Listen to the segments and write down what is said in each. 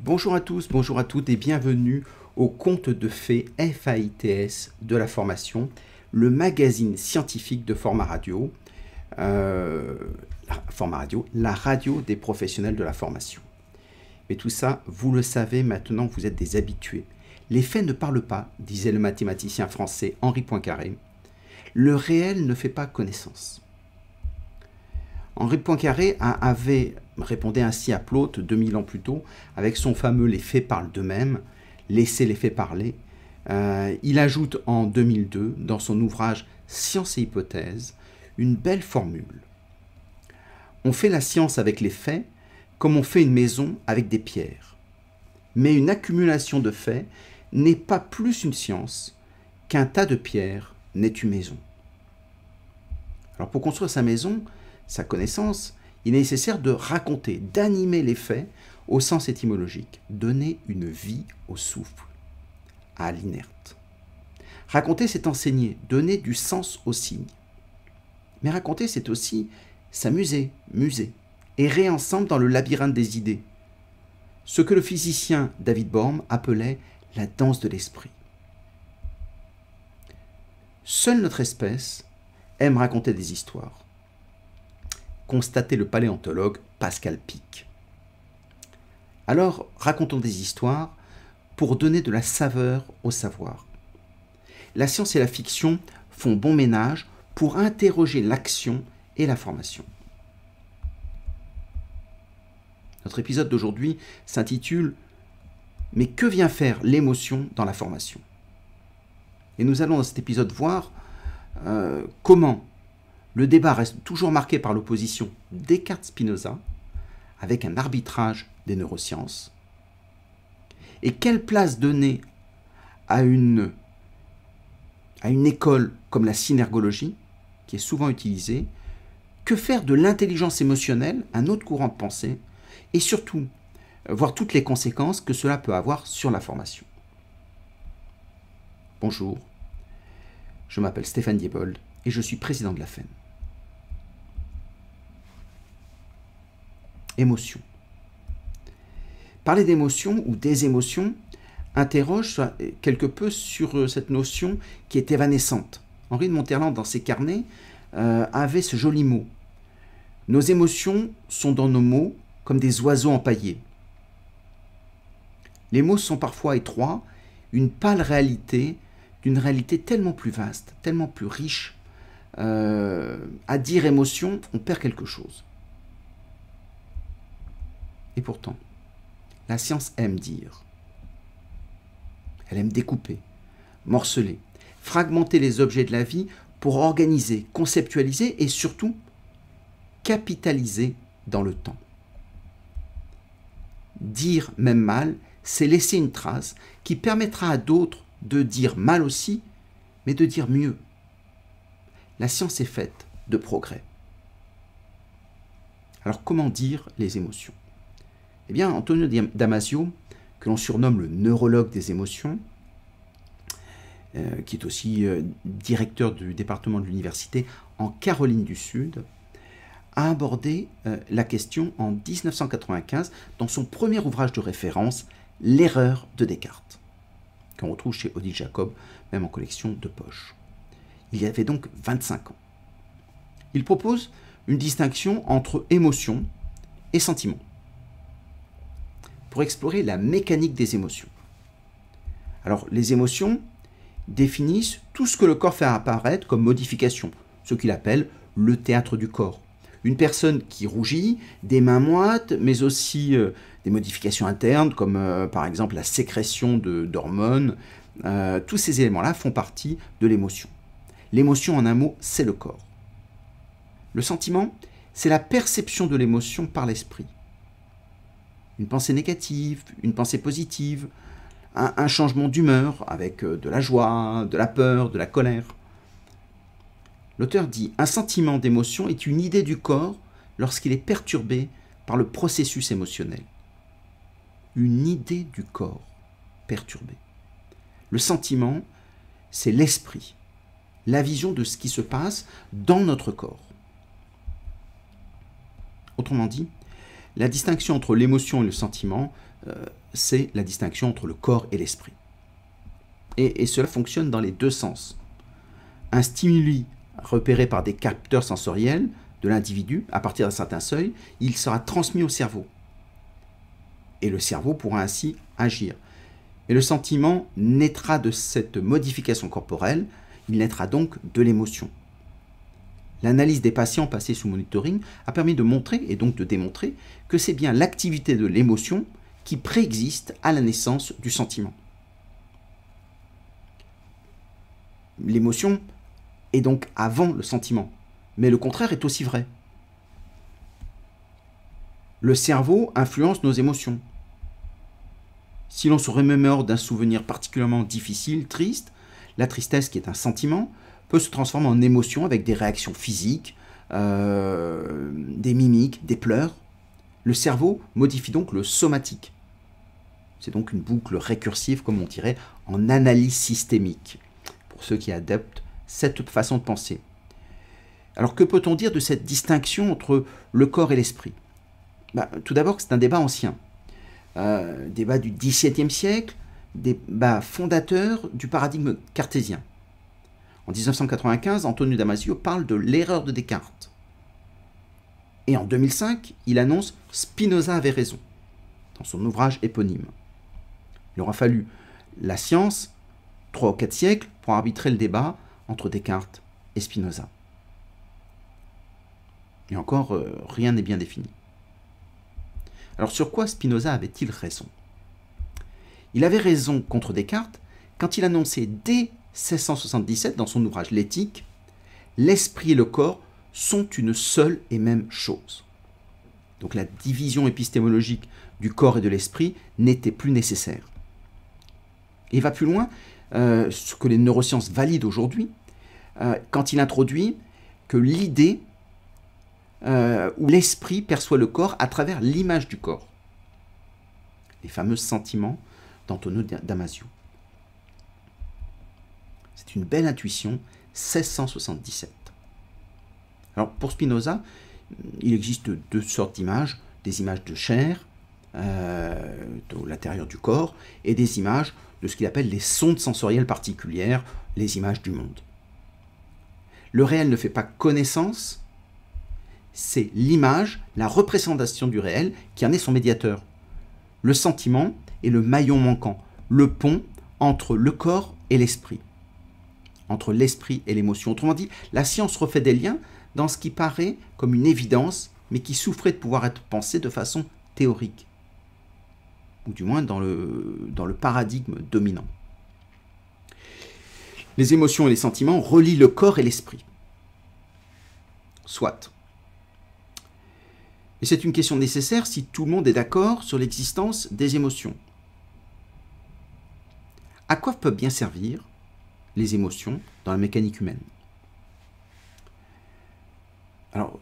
Bonjour à tous, bonjour à toutes et bienvenue au Conte de Fées FAITS de la formation, le magazine scientifique de format radio, euh, format radio, la radio des professionnels de la formation. Mais tout ça, vous le savez maintenant, vous êtes des habitués. Les faits ne parlent pas, disait le mathématicien français Henri Poincaré. Le réel ne fait pas connaissance. Henri Poincaré avait, répondu ainsi à Plaute 2000 ans plus tôt avec son fameux Les faits parlent d'eux-mêmes, laissez les faits parler. Euh, il ajoute en 2002, dans son ouvrage Science et hypothèses », une belle formule. On fait la science avec les faits comme on fait une maison avec des pierres. Mais une accumulation de faits n'est pas plus une science qu'un tas de pierres n'est une maison. Alors pour construire sa maison, sa connaissance, il est nécessaire de raconter, d'animer les faits au sens étymologique, donner une vie au souffle, à l'inerte. Raconter, c'est enseigner, donner du sens au signe. Mais raconter, c'est aussi s'amuser, muser, errer ensemble dans le labyrinthe des idées. Ce que le physicien David Borm appelait la danse de l'esprit. Seule notre espèce aime raconter des histoires constatait le paléontologue Pascal Pic. Alors, racontons des histoires pour donner de la saveur au savoir. La science et la fiction font bon ménage pour interroger l'action et la formation. Notre épisode d'aujourd'hui s'intitule Mais que vient faire l'émotion dans la formation Et nous allons dans cet épisode voir euh, comment le débat reste toujours marqué par l'opposition Descartes-Spinoza avec un arbitrage des neurosciences. Et quelle place donner à une, à une école comme la synergologie, qui est souvent utilisée Que faire de l'intelligence émotionnelle, un autre courant de pensée Et surtout, voir toutes les conséquences que cela peut avoir sur la formation. Bonjour, je m'appelle Stéphane Diebold et je suis président de la FEN. émotion. Parler d'émotion ou des émotions interroge quelque peu sur euh, cette notion qui est évanescente. Henri de Monterland, dans ses carnets, euh, avait ce joli mot. Nos émotions sont dans nos mots comme des oiseaux empaillés. Les mots sont parfois étroits, une pâle réalité d'une réalité tellement plus vaste, tellement plus riche. Euh, à dire émotion, on perd quelque chose. Et pourtant, la science aime dire. Elle aime découper, morceler, fragmenter les objets de la vie pour organiser, conceptualiser et surtout capitaliser dans le temps. Dire même mal, c'est laisser une trace qui permettra à d'autres de dire mal aussi, mais de dire mieux. La science est faite de progrès. Alors comment dire les émotions eh Antonio Damasio, que l'on surnomme le neurologue des émotions, euh, qui est aussi euh, directeur du département de l'université en Caroline du Sud, a abordé euh, la question en 1995 dans son premier ouvrage de référence, L'erreur de Descartes, qu'on retrouve chez Odile Jacob, même en collection de poche. Il y avait donc 25 ans. Il propose une distinction entre émotion et sentiment explorer la mécanique des émotions. Alors les émotions définissent tout ce que le corps fait apparaître comme modification, ce qu'il appelle le théâtre du corps. Une personne qui rougit, des mains moites, mais aussi euh, des modifications internes comme euh, par exemple la sécrétion d'hormones, euh, tous ces éléments-là font partie de l'émotion. L'émotion en un mot, c'est le corps. Le sentiment, c'est la perception de l'émotion par l'esprit une pensée négative, une pensée positive, un, changement d'humeur avec euh, de la joie, de la peur, de la colère. L'auteur dit Un sentiment d'émotion est une idée du corps lorsqu'il est perturbé par le processus émotionnel. Une idée du corps perturbé. Le sentiment, c'est l'esprit, la vision de ce qui se passe dans notre corps. Autrement dit, la distinction entre l'émotion et le sentiment, euh, c'est la distinction entre le corps et l'esprit. Et, et, cela fonctionne dans les deux sens. Un stimuli repéré par des capteurs sensoriels de l'individu, à partir d'un certain seuil, il sera transmis au cerveau. Et le cerveau pourra ainsi agir. Et le sentiment naîtra de cette modification corporelle, il naîtra donc de l'émotion. L'analyse des patients passés sous monitoring a permis de montrer, et donc de démontrer, que c'est bien l'activité de l'émotion qui préexiste à la naissance du sentiment. L'émotion est donc avant le sentiment, mais le contraire est aussi vrai. Le cerveau influence nos émotions. Si l'on se remémore d'un souvenir particulièrement difficile, triste, la tristesse qui est un sentiment peut se transformer en émotion avec des réactions physiques, euh, des mimiques, des pleurs. Le cerveau modifie donc le somatique. C'est donc une boucle récursive, comme on dirait, en analyse systémique, pour ceux qui adoptent cette façon de penser. Alors que peut-on dire de cette distinction entre le corps et l'esprit bah, Tout d'abord c'est un débat ancien, euh, débat du XVIIe siècle, débat fondateur du paradigme cartésien. En 1995, Antonio Damasio parle de l'erreur de Descartes. Et en 2005, il annonce Spinoza avait raison, dans son ouvrage éponyme. Il aura fallu la science, trois ou quatre siècles, pour arbitrer le débat entre Descartes et Spinoza. Et encore, euh, rien n'est bien défini. Alors sur quoi Spinoza avait-il raison Il avait raison contre Descartes quand il annonçait dès 1677 dans son ouvrage L'éthique, l'esprit et le corps sont une seule et même chose. Donc la division épistémologique du corps et de l'esprit n'était plus nécessaire. Et il va plus loin, euh, ce que les neurosciences valident aujourd'hui, euh, quand il introduit que l'idée euh, ou l'esprit perçoit le corps à travers l'image du corps. Les fameux sentiments d'Antonio Damasio. C'est une belle intuition, 1677. Alors pour Spinoza, il existe deux sortes d'images, des images de chair, de euh, l'intérieur du corps, et des images de ce qu'il appelle les sondes sensorielles particulières, les images du monde. Le réel ne fait pas connaissance, c'est l'image, la représentation du réel qui en est son médiateur. Le sentiment est le maillon manquant, le pont entre le corps et l'esprit entre l'esprit et l'émotion. Autrement dit, la science refait des liens dans ce qui paraît comme une évidence, mais qui souffrait de pouvoir être pensé de façon théorique, ou du moins dans le, dans le paradigme dominant. Les émotions et les sentiments relient le corps et l'esprit. Soit. Et c'est une question nécessaire si tout le monde est d'accord sur l'existence des émotions. À quoi peuvent bien servir les émotions dans la mécanique humaine. Alors,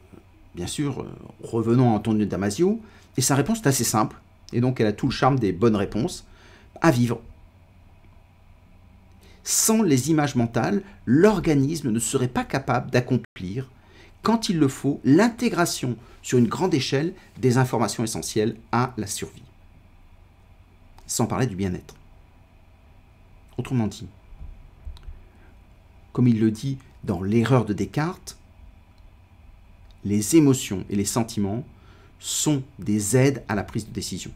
bien sûr, euh, revenons à Antonio Damasio, et sa réponse est assez simple, et donc elle a tout le charme des bonnes réponses, à vivre. Sans les images mentales, l'organisme ne serait pas capable d'accomplir, quand il le faut, l'intégration sur une grande échelle des informations essentielles à la survie. Sans parler du bien-être. Autrement dit, comme il le dit dans l'erreur de Descartes, les émotions et les sentiments sont des aides à la prise de décision.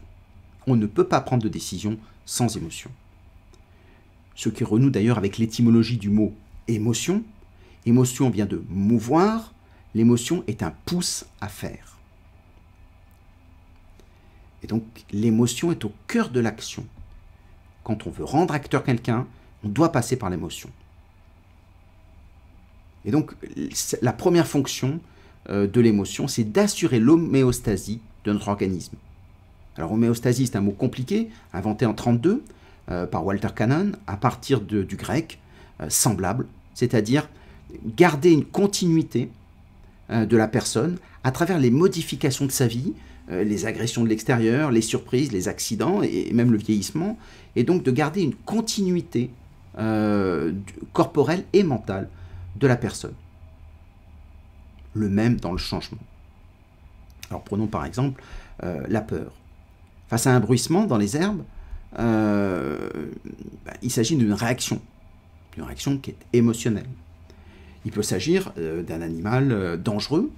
On ne peut pas prendre de décision sans émotion. Ce qui renoue d'ailleurs avec l'étymologie du mot émotion. Émotion vient de mouvoir, l'émotion est un pouce à faire. Et donc l'émotion est au cœur de l'action. Quand on veut rendre acteur quelqu'un, on doit passer par l'émotion. Et donc, la première fonction euh, de l'émotion, c'est d'assurer l'homéostasie de notre organisme. Alors, homéostasie, c'est un mot compliqué, inventé en 32 euh, par Walter Cannon, à partir du grec euh, semblable, c'est-à-dire garder une continuité de la personne à travers les modifications de sa vie, les agressions de l'extérieur, les surprises, les accidents et même le vieillissement, et donc de garder une continuité corporelle et mentale de la personne. Le même dans le changement. Alors prenons par exemple euh, la peur. Face à un bruissement dans les herbes, euh, bah, il s'agit d'une réaction, une réaction qui est émotionnelle. Il peut s'agir euh, d'un animal dangereux.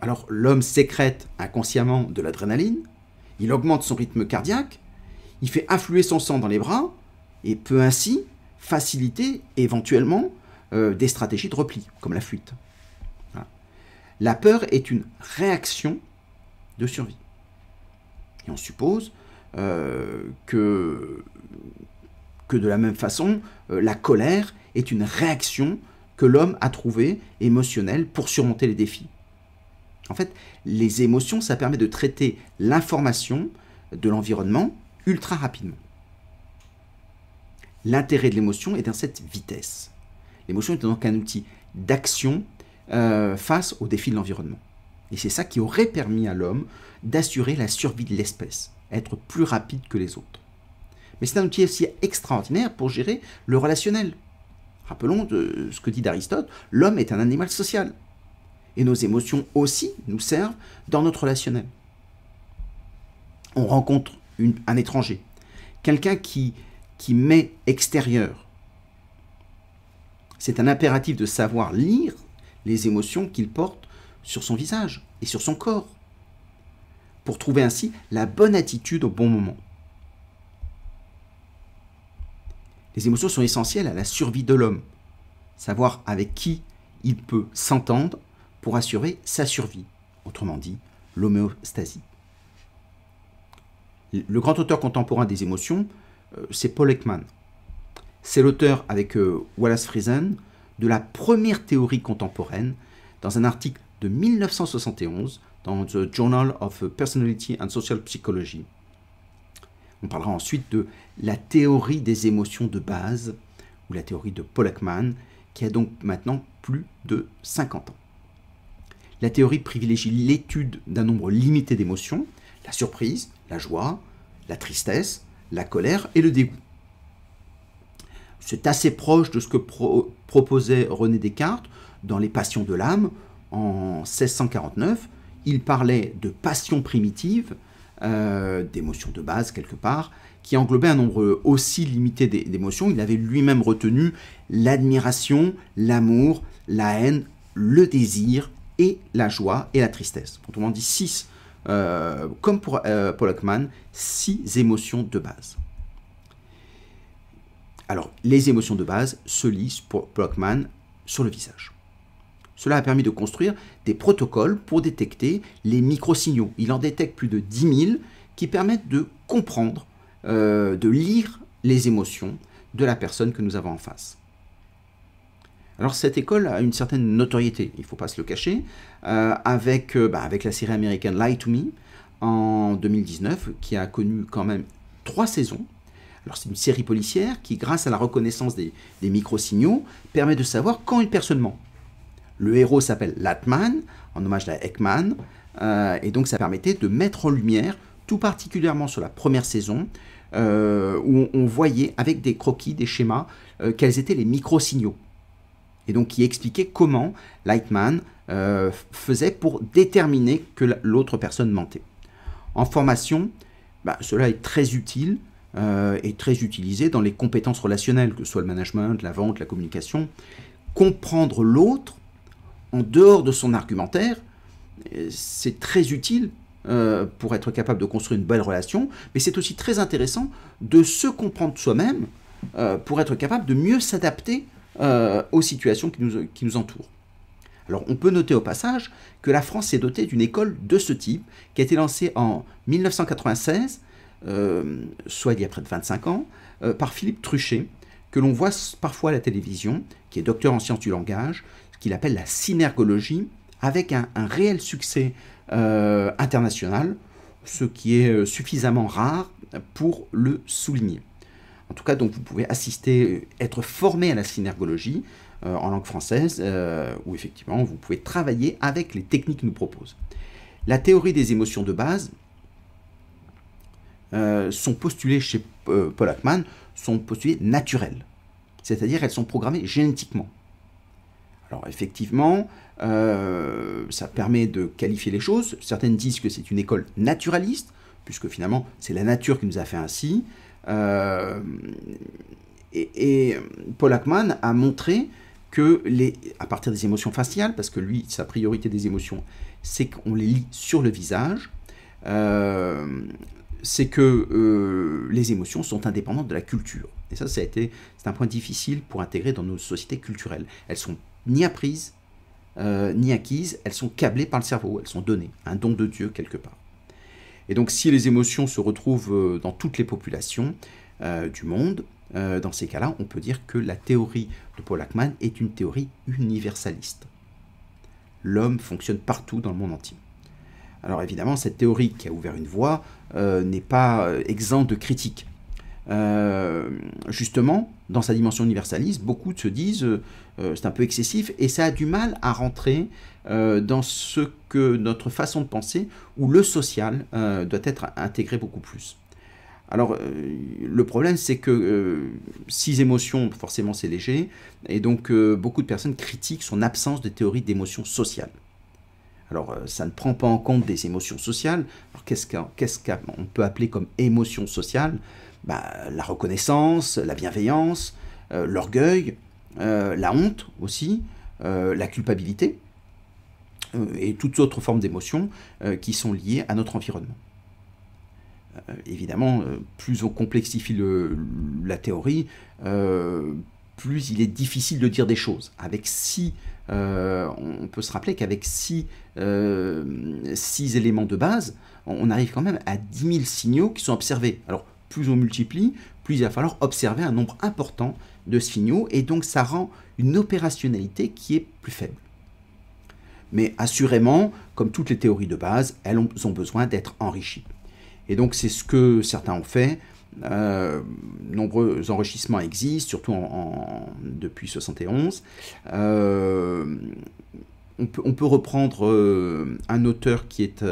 alors l'homme sécrète inconsciemment de l'adrénaline, il augmente son rythme cardiaque, il fait affluer son sang dans les bras et peut ainsi faciliter éventuellement euh, des stratégies de repli, comme la fuite. La peur est une réaction de survie. Et on suppose euh, que, que de la même façon, euh, la colère est une réaction que l'homme a trouvée émotionnelle pour surmonter les défis. En fait, les émotions, ça permet de traiter l'information de l'environnement ultra rapidement. L'intérêt de l'émotion est dans cette vitesse. L'émotion est donc un outil d'action euh, face aux défis de l'environnement. Et c'est ça qui aurait permis à l'homme d'assurer la survie de l'espèce, être plus rapide que les autres. Mais c'est un outil aussi extraordinaire pour gérer le relationnel. Rappelons euh, ce que dit Aristote, l'homme est un animal social. Et nos émotions aussi nous servent dans notre relationnel. On rencontre un étranger, quelqu'un qui, qui extérieur, c'est un impératif de savoir lire les émotions qu'il porte sur son visage et sur son corps, pour trouver ainsi la bonne attitude au bon moment. Les émotions sont essentielles à la survie de l'homme. Savoir avec qui il peut s'entendre pour assurer sa survie, autrement dit l'homéostasie. Le grand auteur contemporain des émotions, euh, c'est Paul Ekman, c'est l'auteur avec euh, Wallace Friesen de la première théorie contemporaine dans un article de 1971 dans The Journal of Personality and Social Psychology. On parlera ensuite de la théorie des émotions de base, ou la théorie de Polakman, qui a donc maintenant plus de 50 ans. La théorie privilégie l'étude d'un nombre limité d'émotions, la surprise, la joie, la tristesse, la colère et le dégoût c'est assez proche de ce que proposait René Descartes dans Les Passions de l'âme en 1649. Il parlait de passions primitives, euh, d'émotions de base quelque part, qui englobaient un nombre aussi limité d'émotions. Il avait lui-même retenu l'admiration, l'amour, la haine, le désir et la joie et la tristesse. Autrement dit, six, euh, comme pour euh, Paul Pollockman, six émotions de base. Alors, les émotions de base se lisent pour Brockman sur le visage. Cela a permis de construire des protocoles pour détecter les microsignaux. Il en détecte plus de 10 000 qui permettent de comprendre, euh, de lire les émotions de la personne que nous avons en face. Alors cette école a une certaine notoriété, il ne faut pas se le cacher, euh, avec, euh, bah, avec la série américaine Lie to Me en 2019, qui a connu quand même trois saisons, c'est une série policière qui, grâce à la reconnaissance des, des micro-signaux, permet de savoir quand une personne ment. Le héros s'appelle Lightman, en hommage à Ekman, euh, et donc ça permettait de mettre en lumière, tout particulièrement sur la première saison, euh, où on, voyait avec des croquis, des schémas, euh, quels étaient les micro-signaux. Et donc qui expliquait comment Lightman faisait pour déterminer que l'autre personne mentait. En formation, bah, cela est très utile euh, est très utilisé dans les compétences relationnelles, que ce soit le management, la vente, la communication. Comprendre l'autre en dehors de son argumentaire, euh, c'est très utile euh, pour être capable de construire une belle relation, mais c'est aussi très intéressant de se comprendre soi-même pour être capable de mieux s'adapter aux situations qui nous, qui nous, entourent. Alors on peut noter au passage que la France s'est dotée d'une école de ce type qui a été lancée en 1996 euh, soit il y a près de 25 ans, euh, par Philippe Truchet, que l'on voit parfois à la télévision, qui est docteur en sciences du langage, ce qu'il appelle la synergologie, avec un, réel succès euh, international, ce qui est suffisamment rare pour le souligner. En tout cas, donc vous pouvez assister, être formé à la synergologie en langue française, ou effectivement vous pouvez travailler avec les techniques que nous propose La théorie des émotions de base, euh, sont postulées chez euh, Paul Ackman, sont postulées naturelles. C'est-à-dire elles sont programmées génétiquement. Alors effectivement, euh, ça permet de qualifier les choses. Certaines disent que c'est une école naturaliste, puisque finalement c'est la nature qui nous a fait ainsi. et, Paul Ackman a montré que les, à partir des émotions faciales, parce que lui, sa priorité des émotions, c'est qu'on les lit sur le visage, c'est que euh, les émotions sont indépendantes de la culture. Et ça, c'est un point difficile pour intégrer dans nos sociétés culturelles. Elles sont ni apprises, euh, ni acquises, elles sont câblées par le cerveau, elles sont données, un don de Dieu quelque part. Et donc si les émotions se retrouvent euh, dans toutes les populations du monde, dans ces cas-là, on peut dire que la théorie de Paul Ackman est une théorie universaliste. L'homme fonctionne partout dans le monde entier. Alors évidemment, cette théorie qui a ouvert une voie euh, n'est pas euh, exempte de critiques. Euh, justement, dans sa dimension universaliste, beaucoup se disent c'est un peu excessif et ça a du mal à rentrer dans ce que notre façon de penser où le social doit être intégré beaucoup plus. Alors, le problème, c'est que six émotions, forcément, c'est léger, et donc beaucoup de personnes critiquent son absence de théorie d'émotion sociale. Alors, euh, ça ne prend pas en compte des émotions sociales. Alors, qu'est-ce qu'on peut appeler comme émotion sociale bah, La reconnaissance, la bienveillance, euh, l'orgueil, euh, la honte aussi, la culpabilité et toutes autres formes d'émotions qui sont liées à notre environnement. évidemment, plus on complexifie la théorie, plus il est difficile de dire des choses. Avec si euh, on peut se rappeler qu'avec 6 euh, six, éléments de base, on arrive quand même à 10 000 signaux qui sont observés. Alors, plus on multiplie, plus il va falloir observer un nombre important de signaux, et donc ça rend une opérationnalité qui est plus faible. Mais assurément, comme toutes les théories de base, elles ont besoin d'être enrichies. Et donc c'est ce que certains ont fait. Euh, nombreux enrichissements existent, surtout depuis 71. Euh, on, peut, reprendre euh, un auteur qui est,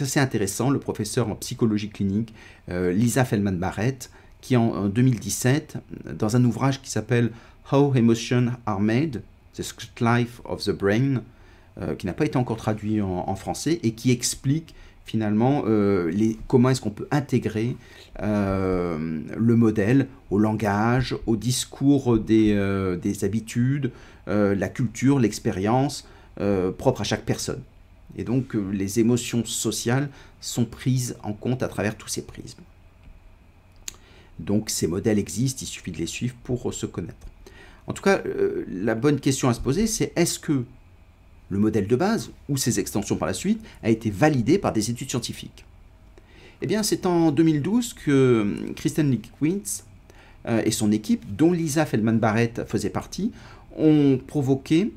assez intéressant, le professeur en psychologie clinique Lisa Feldman-Barrett, qui en, 2017, dans un ouvrage qui s'appelle How Emotions Are Made, The Script Life of the Brain, qui n'a pas été encore traduit en, français et qui explique finalement euh, comment est-ce qu'on peut intégrer euh, le modèle au langage, au discours des, euh, des habitudes, la culture, l'expérience propre à chaque personne. Et donc les émotions sociales sont prises en compte à travers tous ces prismes. Donc ces modèles existent, il suffit de les suivre pour se connaître. En tout cas, la bonne question à se poser, c'est est-ce que le modèle de base, ou ses extensions par la suite, a été validé par des études scientifiques. Eh bien, c'est en 2012 que Christian Lickwins euh, et son équipe, dont Lisa Feldman-Barrett faisait partie, ont provoqué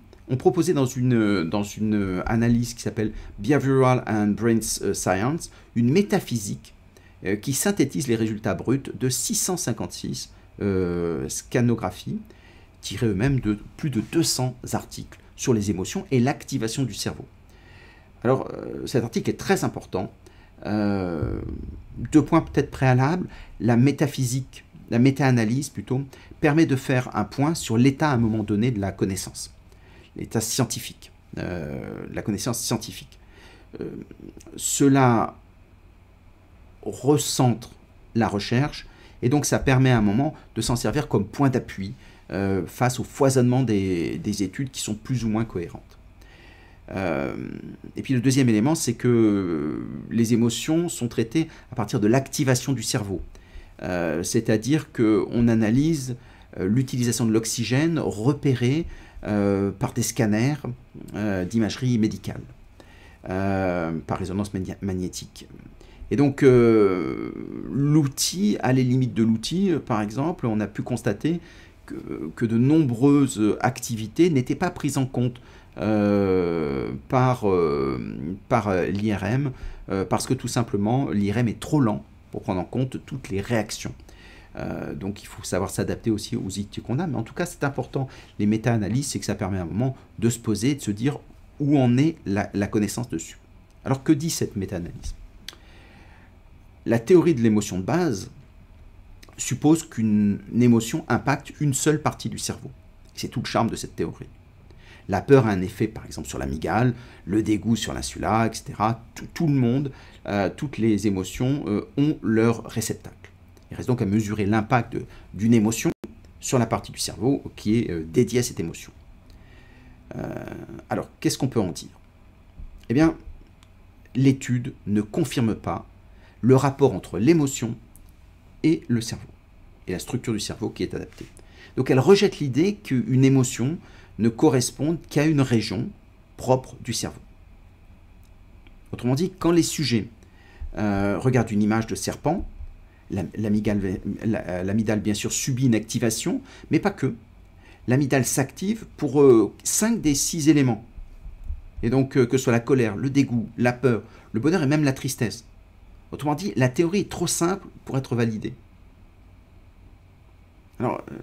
dans une, analyse qui s'appelle Behavioral and Brain euh, Science une métaphysique euh, qui synthétise les résultats bruts de 656 scanographies, tirées eux-mêmes de plus de 200 articles sur les émotions et l'activation du cerveau. Alors euh, cet article est très important. Euh, deux points peut-être préalables. La métaphysique, la méta-analyse plutôt, permet de faire un point sur l'état à un moment donné de la connaissance, l'état scientifique, euh, la connaissance scientifique. cela recentre la recherche et donc ça permet à un moment de s'en servir comme point d'appui euh, face au foisonnement des, études qui sont plus ou moins cohérentes. Euh, et puis le deuxième élément, c'est que les émotions sont traitées à partir de l'activation du cerveau. Euh, c'est-à-dire qu'on analyse l'utilisation de l'oxygène repérée par des scanners d'imagerie médicale, par résonance magnétique. Et donc, l'outil, à les limites de l'outil, par exemple, on a pu constater que, de nombreuses activités n'étaient pas prises en compte euh, par, euh, par euh, l'IRM, parce que tout simplement l'IRM est trop lent pour prendre en compte toutes les réactions. donc il faut savoir s'adapter aussi aux idées qu'on a, mais en tout cas c'est important. Les méta-analyses, c'est que ça permet à un moment de se poser et de se dire où en est la connaissance dessus. Alors que dit cette méta-analyse La théorie de l'émotion de base, suppose qu'une émotion impacte une seule partie du cerveau. C'est tout le charme de cette théorie. La peur a un effet, par exemple, sur l'amygdale, le dégoût sur l'insula, etc. Tout, le monde, euh, toutes les émotions euh, ont leur réceptacle. Il reste donc à mesurer l'impact d'une émotion sur la partie du cerveau qui est euh, dédiée à cette émotion. alors, qu'est-ce qu'on peut en dire Eh bien, l'étude ne confirme pas le rapport entre l'émotion et le cerveau et la structure du cerveau qui est adaptée. Donc elle rejette l'idée qu'une émotion ne corresponde qu'à une région propre du cerveau. Autrement dit, quand les sujets euh, regardent une image de serpent, euh, l'amygdale bien sûr subit une activation, mais pas que. L'amygdale s'active pour euh, cinq des six éléments. Et donc que ce soit la colère, le dégoût, la peur, le bonheur et même la tristesse. Autrement dit, la théorie est trop simple pour être validée. Alors, euh,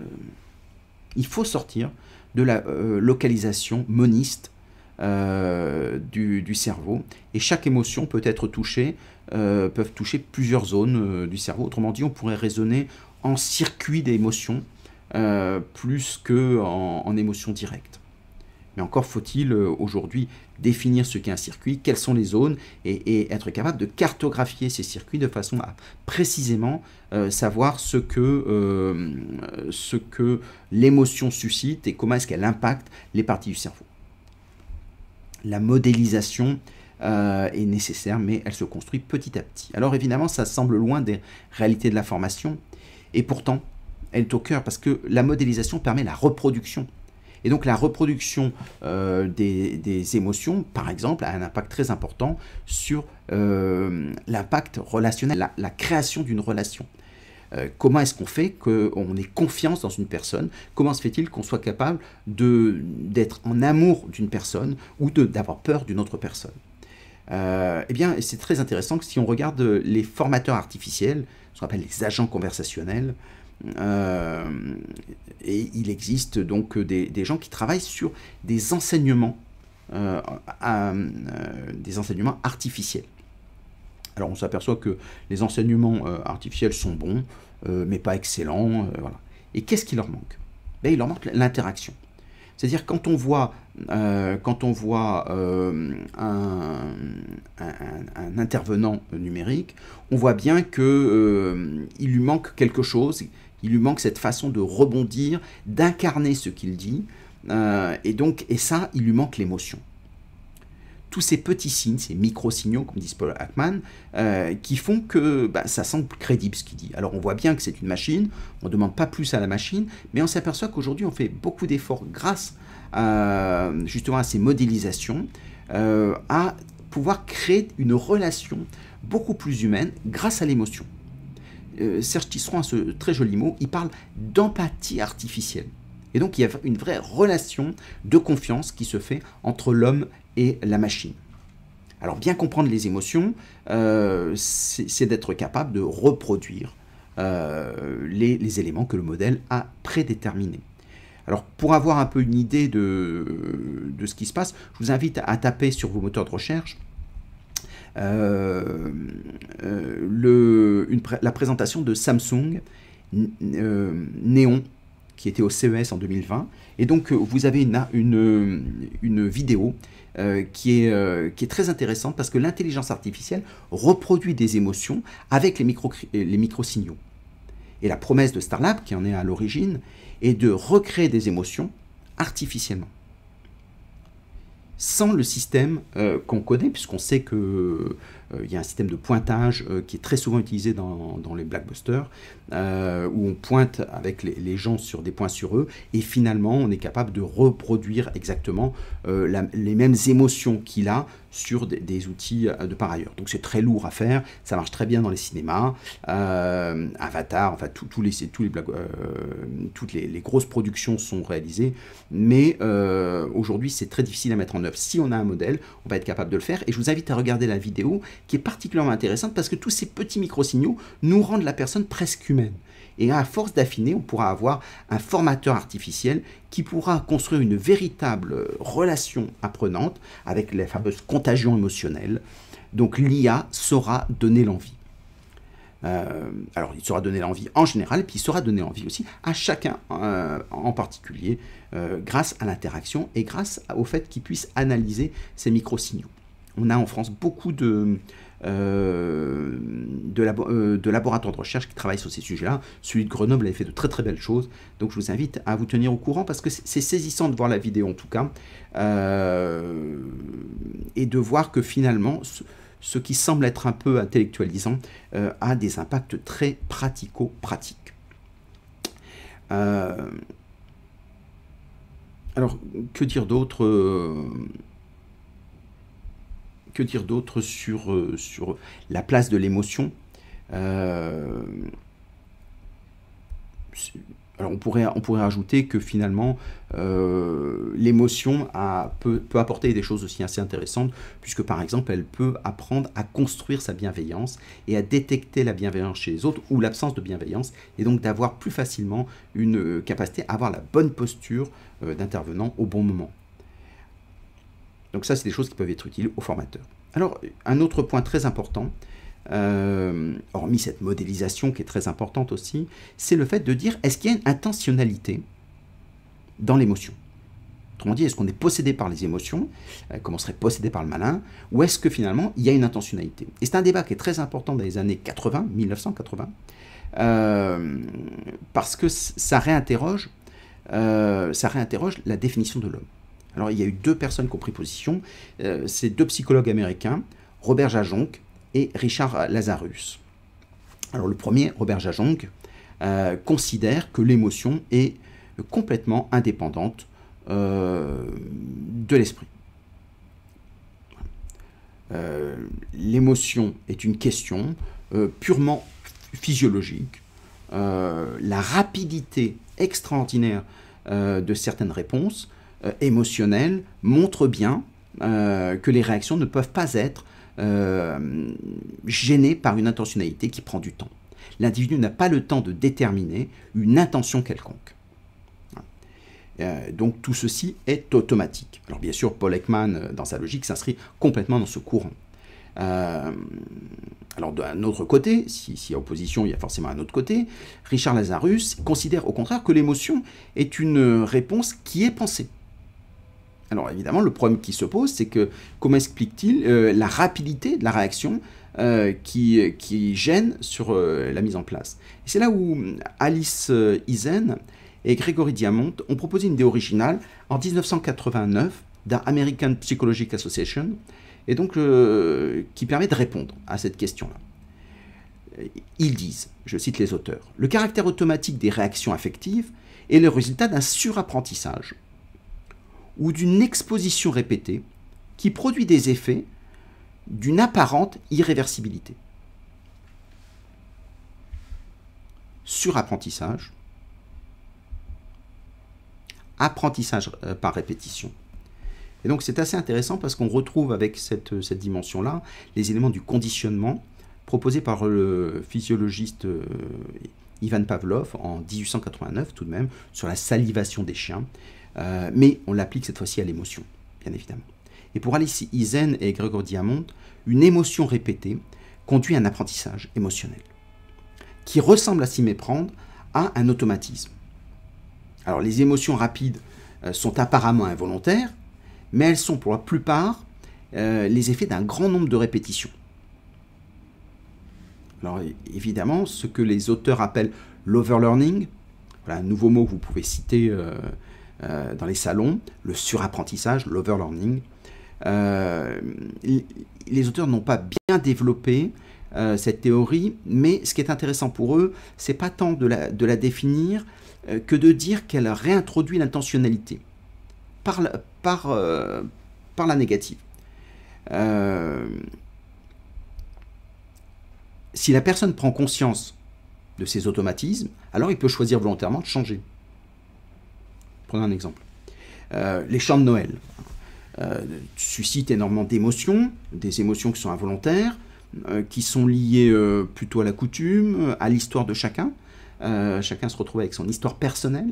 il faut sortir de la euh, localisation moniste euh, du, cerveau. Et chaque émotion peut être touchée, peuvent toucher plusieurs zones du cerveau. Autrement dit, on pourrait raisonner en circuit d'émotions plus que en émotions directes. Mais encore faut-il aujourd'hui définir ce qu'est un circuit, quelles sont les zones, et, être capable de cartographier ces circuits de façon à précisément euh, savoir ce que, euh, que l'émotion suscite et comment est-ce qu'elle impacte les parties du cerveau. La modélisation euh, est nécessaire, mais elle se construit petit à petit. Alors évidemment, ça semble loin des réalités de la formation, et pourtant, elle est au cœur, parce que la modélisation permet la reproduction et donc la reproduction euh, des, émotions, par exemple, a un impact très important sur euh, l'impact relationnel, la, la création d'une relation. Euh, comment est-ce qu'on fait qu'on ait confiance dans une personne Comment se fait-il qu'on soit capable d'être en amour d'une personne ou d'avoir peur d'une autre personne eh bien, c'est très intéressant que si on regarde les formateurs artificiels, ce qu'on appelle les agents conversationnels, euh, et il existe donc des, gens qui travaillent sur des enseignements, euh, euh, des enseignements artificiels. Alors on s'aperçoit que les enseignements artificiels sont bons, mais pas excellents. voilà. Et qu'est-ce qui leur manque ben, Il leur manque l'interaction. C'est-à-dire quand on voit, quand on voit un, un, intervenant numérique, on voit bien qu'il lui manque quelque chose il lui manque cette façon de rebondir, d'incarner ce qu'il dit. Euh, et donc, et ça, il lui manque l'émotion. Tous ces petits signes, ces micro-signaux, comme dit Paul Hackman, euh, qui font que bah, ça semble crédible ce qu'il dit. Alors on voit bien que c'est une machine, on ne demande pas plus à la machine, mais on s'aperçoit qu'aujourd'hui on fait beaucoup d'efforts grâce euh, justement à ces modélisations, à pouvoir créer une relation beaucoup plus humaine grâce à l'émotion. Serge euh, Tisseron a ce très joli mot, il parle d'empathie artificielle. Et donc il y a une vraie relation de confiance qui se fait entre l'homme et la machine. Alors bien comprendre les émotions, euh, c'est d'être capable de reproduire euh, les, éléments que le modèle a prédéterminés. Alors pour avoir un peu une idée de ce qui se passe, je vous invite à taper sur vos moteurs de recherche euh, euh, la présentation de Samsung Néon euh, qui était au CES en 2020. Et donc, vous avez une, une, vidéo qui, est, très intéressante parce que l'intelligence artificielle reproduit des émotions avec les, micro, les signaux Et la promesse de Starlab, qui en est à l'origine, est de recréer des émotions artificiellement sans le système euh, qu'on connaît, puisqu'on sait que euh, il y a un système de pointage euh, qui est très souvent utilisé dans, les blockbusters, euh, où on pointe avec les, gens sur des points sur eux, et finalement on est capable de reproduire exactement les mêmes émotions qu'il a sur des, outils de par ailleurs. Donc c'est très lourd à faire, ça marche très bien dans les cinémas, Avatar, enfin tous les, toutes les, grosses productions sont réalisées, mais aujourd'hui c'est très difficile à mettre en œuvre. Si on a un modèle, on va être capable de le faire, et je vous invite à regarder la vidéo qui est particulièrement intéressante parce que tous ces petits micro-signaux nous rendent la personne presque humaine. Et à force d'affiner, on pourra avoir un formateur artificiel qui pourra construire une véritable relation apprenante avec les fameuses contagions émotionnelles. Donc l'IA saura donner l'envie. Euh, alors, il saura donner l'envie en général, puis il saura donner l'envie aussi à chacun euh, en particulier, euh, grâce à l'interaction et grâce au fait qu'il puisse analyser ces micro-signaux on a en France beaucoup de, euh, euh, de, laboratoires de recherche qui travaillent sur ces sujets-là. Celui de Grenoble avait fait de très très belles choses. Donc je vous invite à vous tenir au courant parce que c'est saisissant de voir la vidéo en tout cas euh, et de voir que finalement ce, ce, qui semble être un peu intellectualisant a des impacts très pratico-pratiques. alors que dire d'autre que dire d'autre sur, euh, sur la place de l'émotion euh, alors on pourrait, on pourrait ajouter que finalement euh, l'émotion peut, peut, apporter des choses aussi assez intéressantes, puisque par exemple elle peut apprendre à construire sa bienveillance et à détecter la bienveillance chez les autres ou l'absence de bienveillance, et donc d'avoir plus facilement une capacité à avoir la bonne posture d'intervenant au bon moment. Donc ça, c'est des choses qui peuvent être utiles aux formateurs. Alors, un autre point très important, euh, hormis cette modélisation qui est très importante aussi, c'est le fait de dire est-ce qu'il y a une intentionnalité dans l'émotion Autrement dit, est-ce qu'on est possédé par les émotions, euh, Comment comme on serait possédé par le malin, ou est-ce que finalement il y a une intentionnalité Et c'est un débat qui est très important dans les années 80, 1980, euh, parce que ça réinterroge, ça réinterroge la définition de l'homme. Alors il y a eu deux personnes qui ont pris position, Ces euh, c'est deux psychologues américains, Robert Jajonc et Richard Lazarus. Alors le premier, Robert Jajonc, euh, considère que l'émotion est complètement indépendante euh, de l'esprit. l'émotion est une question purement physiologique. la rapidité extraordinaire de certaines réponses euh, émotionnel montre bien euh, que les réactions ne peuvent pas être euh, gênées par une intentionnalité qui prend du temps. L'individu n'a pas le temps de déterminer une intention quelconque. donc tout ceci est automatique. Alors bien sûr, Paul Ekman, dans sa logique, s'inscrit complètement dans ce courant. alors d'un autre côté, si, si, opposition, il y a forcément un autre côté, Richard Lazarus considère au contraire que l'émotion est une réponse qui est pensée. Alors évidemment, le problème qui se pose, c'est que comment explique-t-il euh, la rapidité de la réaction euh, qui, gêne sur euh, la mise en place c'est là où Alice Isen et Grégory Diamond ont proposé une idée originale en 1989 d'un American Psychological Association, et donc qui permet de répondre à cette question-là. Ils disent, je cite les auteurs, le caractère automatique des réactions affectives est le résultat d'un surapprentissage ou d'une exposition répétée qui produit des effets d'une apparente irréversibilité. Surapprentissage, apprentissage euh, par répétition. Et donc c'est assez intéressant parce qu'on retrouve avec cette, euh, cette dimension-là les éléments du conditionnement proposés par le physiologiste euh, Ivan Pavlov en 1889 tout de même sur la salivation des chiens euh, mais on l'applique cette fois-ci à l'émotion, bien évidemment. Et pour Alice Isen et Gregor Diamond, une émotion répétée conduit à un apprentissage émotionnel, qui ressemble à s'y méprendre à un automatisme. Alors les émotions rapides euh, sont apparemment involontaires, mais elles sont pour la plupart euh, les effets d'un grand nombre de répétitions. Alors évidemment, ce que les auteurs appellent l'overlearning, voilà un nouveau mot que vous pouvez citer euh, dans les salons, le surapprentissage, l'overlearning. Euh, les auteurs n'ont pas bien développé euh, cette théorie, mais ce qui est intéressant pour eux, c'est pas tant de la, de la définir que de dire qu'elle réintroduit l'intentionnalité par, par la négative. si la personne prend conscience de ses automatismes, alors il peut choisir volontairement de changer. Prenons un exemple. Euh, les chants de Noël euh, suscitent énormément d'émotions, des émotions qui sont involontaires, euh, qui sont liées plutôt à la coutume, à l'histoire de chacun. chacun se retrouve avec son histoire personnelle.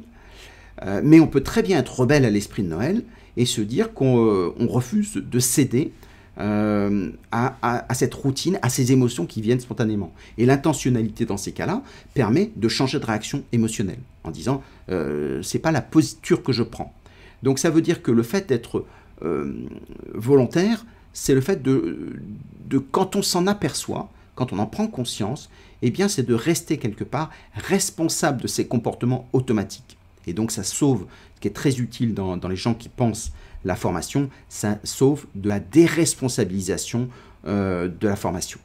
mais on peut très bien être rebelle à l'esprit de Noël et se dire qu'on refuse de céder euh, à, cette routine, à ces émotions qui viennent spontanément. Et l'intentionnalité dans ces cas-là permet de changer de réaction émotionnelle en disant ce euh, c'est pas la posture que je prends. Donc ça veut dire que le fait d'être euh, volontaire, c'est le fait de, quand on s'en aperçoit, quand on en prend conscience, eh bien c'est de rester quelque part responsable de ses comportements automatiques. Et donc ça sauve, ce qui est très utile dans les gens qui pensent la formation, sauf sauve de la déresponsabilisation euh, de la formation.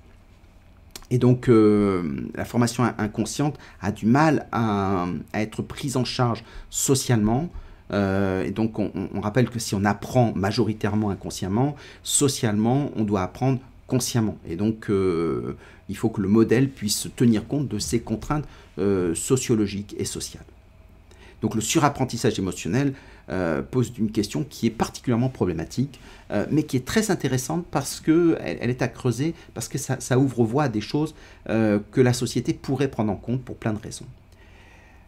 Et donc euh, la formation inconsciente a du mal à, être prise en charge socialement. Euh, et donc on, on, rappelle que si on apprend majoritairement inconsciemment, socialement on doit apprendre consciemment. Et donc il faut que le modèle puisse tenir compte de ces contraintes sociologiques et sociales. Donc le surapprentissage émotionnel euh, pose une question qui est particulièrement problématique, euh, mais qui est très intéressante parce qu'elle est à creuser, parce que ça, ouvre voie à des choses euh, que la société pourrait prendre en compte pour plein de raisons.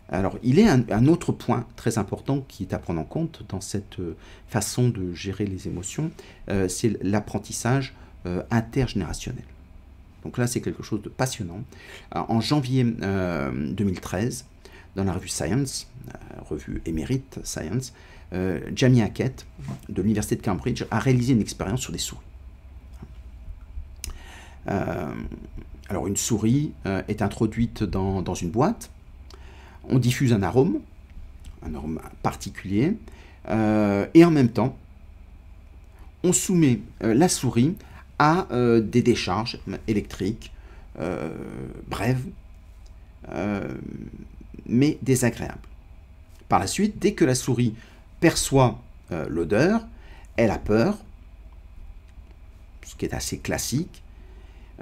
Alors, il est un, autre point très important qui est à prendre en compte dans cette façon de gérer les émotions, c'est l'apprentissage intergénérationnel. Donc là, c'est quelque chose de passionnant. En janvier 2013, dans la revue Science, euh, revue émérite Science, euh, Jamie Hackett de l'université de Cambridge a réalisé une expérience sur des souris. Euh, alors une souris est introduite dans, dans, une boîte, on diffuse un arôme, un arôme particulier, et en même temps, on soumet la souris à des décharges électriques brèves, mais désagréable. Par la suite, dès que la souris perçoit euh, l'odeur, elle a peur, ce qui est assez classique,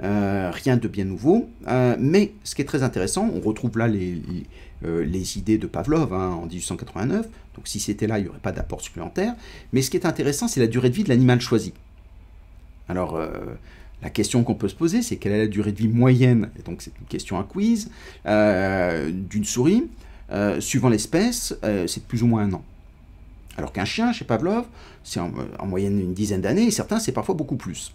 euh, rien de bien nouveau, euh, mais ce qui est très intéressant, on retrouve là les, idées de Pavlov hein, en 1889, donc si c'était là, il n'y aurait pas d'apport supplémentaire, mais ce qui est intéressant, c'est la durée de vie de l'animal choisi. Alors, la question qu'on peut se poser, c'est quelle est la durée de vie moyenne Et donc c'est une question à quiz euh, d'une souris. Euh, suivant l'espèce, euh, c'est de plus ou moins un an. Alors qu'un chien, chez Pavlov, c'est en, moyenne une dizaine d'années, et certains, c'est parfois beaucoup plus.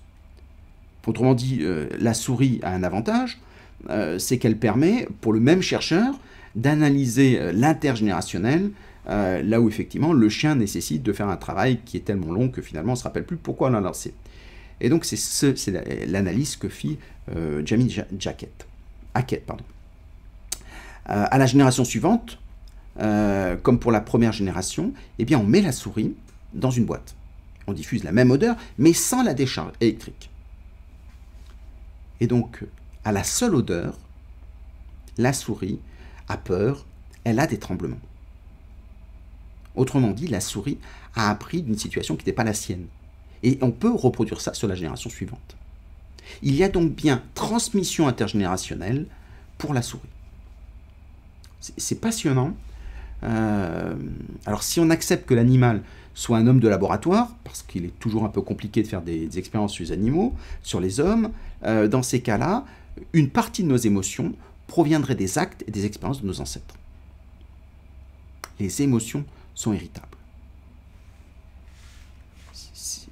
Autrement dit, la souris a un avantage, c'est qu'elle permet, pour le même chercheur, d'analyser l'intergénérationnel, là où effectivement le chien nécessite de faire un travail qui est tellement long que finalement on ne se rappelle plus pourquoi on l'a lancé. Et donc, c'est ce, l'analyse que fit euh, Jamie Jacket, Hackett. Pardon. Euh, à la génération suivante, euh, comme pour la première génération, eh bien, on met la souris dans une boîte. On diffuse la même odeur, mais sans la décharge électrique. Et donc, à la seule odeur, la souris a peur, elle a des tremblements. Autrement dit, la souris a appris d'une situation qui n'était pas la sienne. Et on peut reproduire ça sur la génération suivante. Il y a donc bien transmission intergénérationnelle pour la souris. C'est passionnant. Euh, alors si on accepte que l'animal soit un homme de laboratoire, parce qu'il est toujours un peu compliqué de faire des, expériences sur les animaux, sur les hommes, euh, dans ces cas-là, une partie de nos émotions proviendrait des actes et des expériences de nos ancêtres. Les émotions sont héritables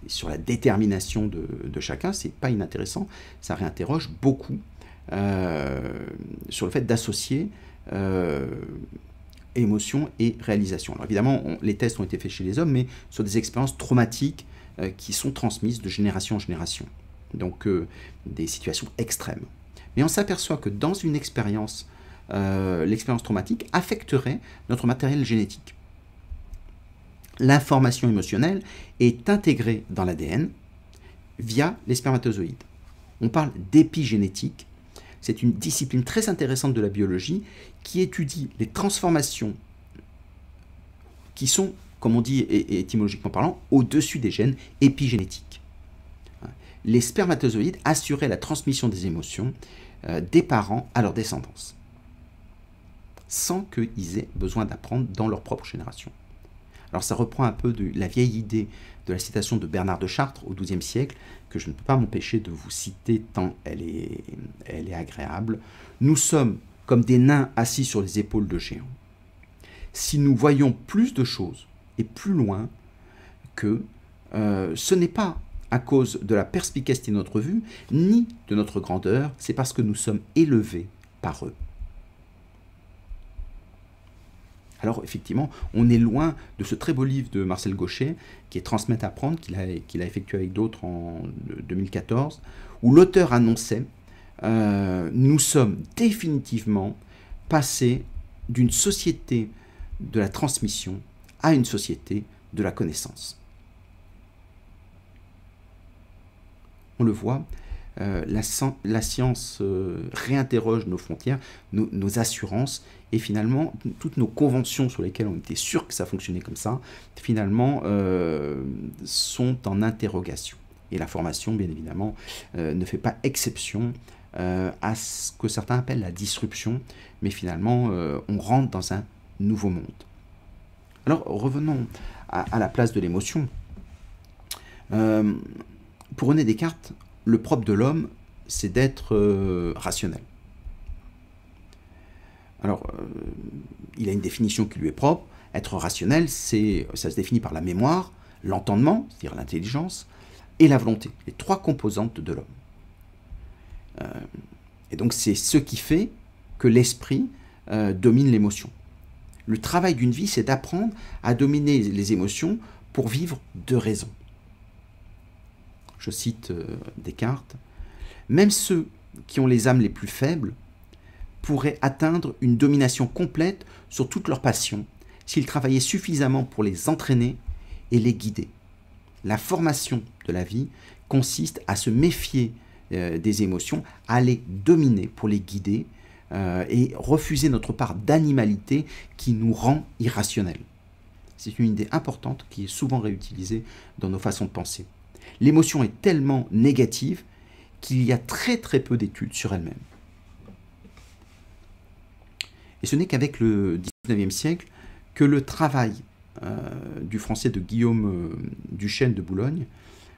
sur la détermination de, chacun, chacun, c'est pas inintéressant. Ça réinterroge beaucoup euh, sur le fait d'associer euh, émotion et réalisation. Alors évidemment, les tests ont été faits chez les hommes, mais sur des expériences traumatiques euh, qui sont transmises de génération en génération. Donc des situations extrêmes. Mais on s'aperçoit que dans une expérience, l'expérience traumatique affecterait notre matériel génétique l'information émotionnelle est intégrée dans l'ADN via les spermatozoïdes. On parle d'épigénétique. C'est une discipline très intéressante de la biologie qui étudie les transformations qui sont, comme on dit étymologiquement parlant, au-dessus des gènes épigénétiques. Les spermatozoïdes assuraient la transmission des émotions euh, des parents à leur descendance, sans qu'ils aient besoin d'apprendre dans leur propre génération. Alors ça reprend un peu de la vieille idée de la citation de Bernard de Chartres au XIIe siècle, que je ne peux pas m'empêcher de vous citer tant elle est, elle est agréable. Nous sommes comme des nains assis sur les épaules de géants. Si nous voyons plus de choses et plus loin que euh, ce n'est pas à cause de la perspicacité de notre vue, ni de notre grandeur, c'est parce que nous sommes élevés par eux. Alors effectivement, on est loin de ce très beau livre de Marcel Gaucher, qui est Transmettre à apprendre, qu'il a, effectué avec d'autres en 2014, où l'auteur annonçait, euh, nous sommes définitivement passés d'une société de la transmission à une société de la connaissance. On le voit, euh, la, science euh, réinterroge nos frontières, nos assurances, et finalement, toutes nos conventions sur lesquelles on était sûr que ça fonctionnait comme ça, finalement, euh, sont en interrogation. Et la formation, bien évidemment, euh, ne fait pas exception euh, à ce que certains appellent la disruption, mais finalement, on rentre dans un nouveau monde. Alors, revenons à, à la place de l'émotion. pour René Descartes, le propre de l'homme, c'est d'être rationnel. Alors, euh, il a une définition qui lui est propre. Être rationnel, c'est, ça se définit par la mémoire, l'entendement, c'est-à-dire l'intelligence, et la volonté, les trois composantes de l'homme. Euh, et donc, c'est ce qui fait que l'esprit euh, domine l'émotion. Le travail d'une vie, c'est d'apprendre à dominer les émotions pour vivre de raison. Je cite Descartes, Même ceux qui ont les âmes les plus faibles pourraient atteindre une domination complète sur toutes leurs passions s'ils travaillaient suffisamment pour les entraîner et les guider. La formation de la vie consiste à se méfier euh, des émotions, à les dominer pour les guider euh, et refuser notre part d'animalité qui nous rend irrationnels. C'est une idée importante qui est souvent réutilisée dans nos façons de penser. L'émotion est tellement négative qu'il y a très très peu d'études sur elle-même. Et ce n'est qu'avec le XIXe siècle que le travail euh, du français de Guillaume euh, Duchesne de Boulogne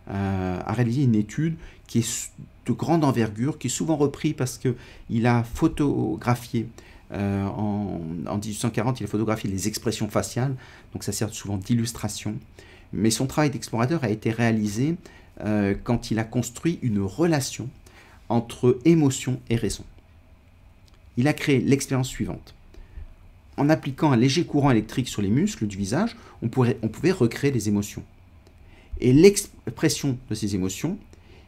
euh, a réalisé une étude qui est de grande envergure, qui est souvent repris parce qu'il a photographié en, en, 1840, il a photographié les expressions faciales, donc ça sert souvent d'illustration. Mais son travail d'explorateur a été réalisé quand il a construit une relation entre émotion et raison. Il a créé l'expérience suivante en appliquant un léger courant électrique sur les muscles du visage, on, pourrait, on pouvait recréer des émotions. Et l'expression de ces émotions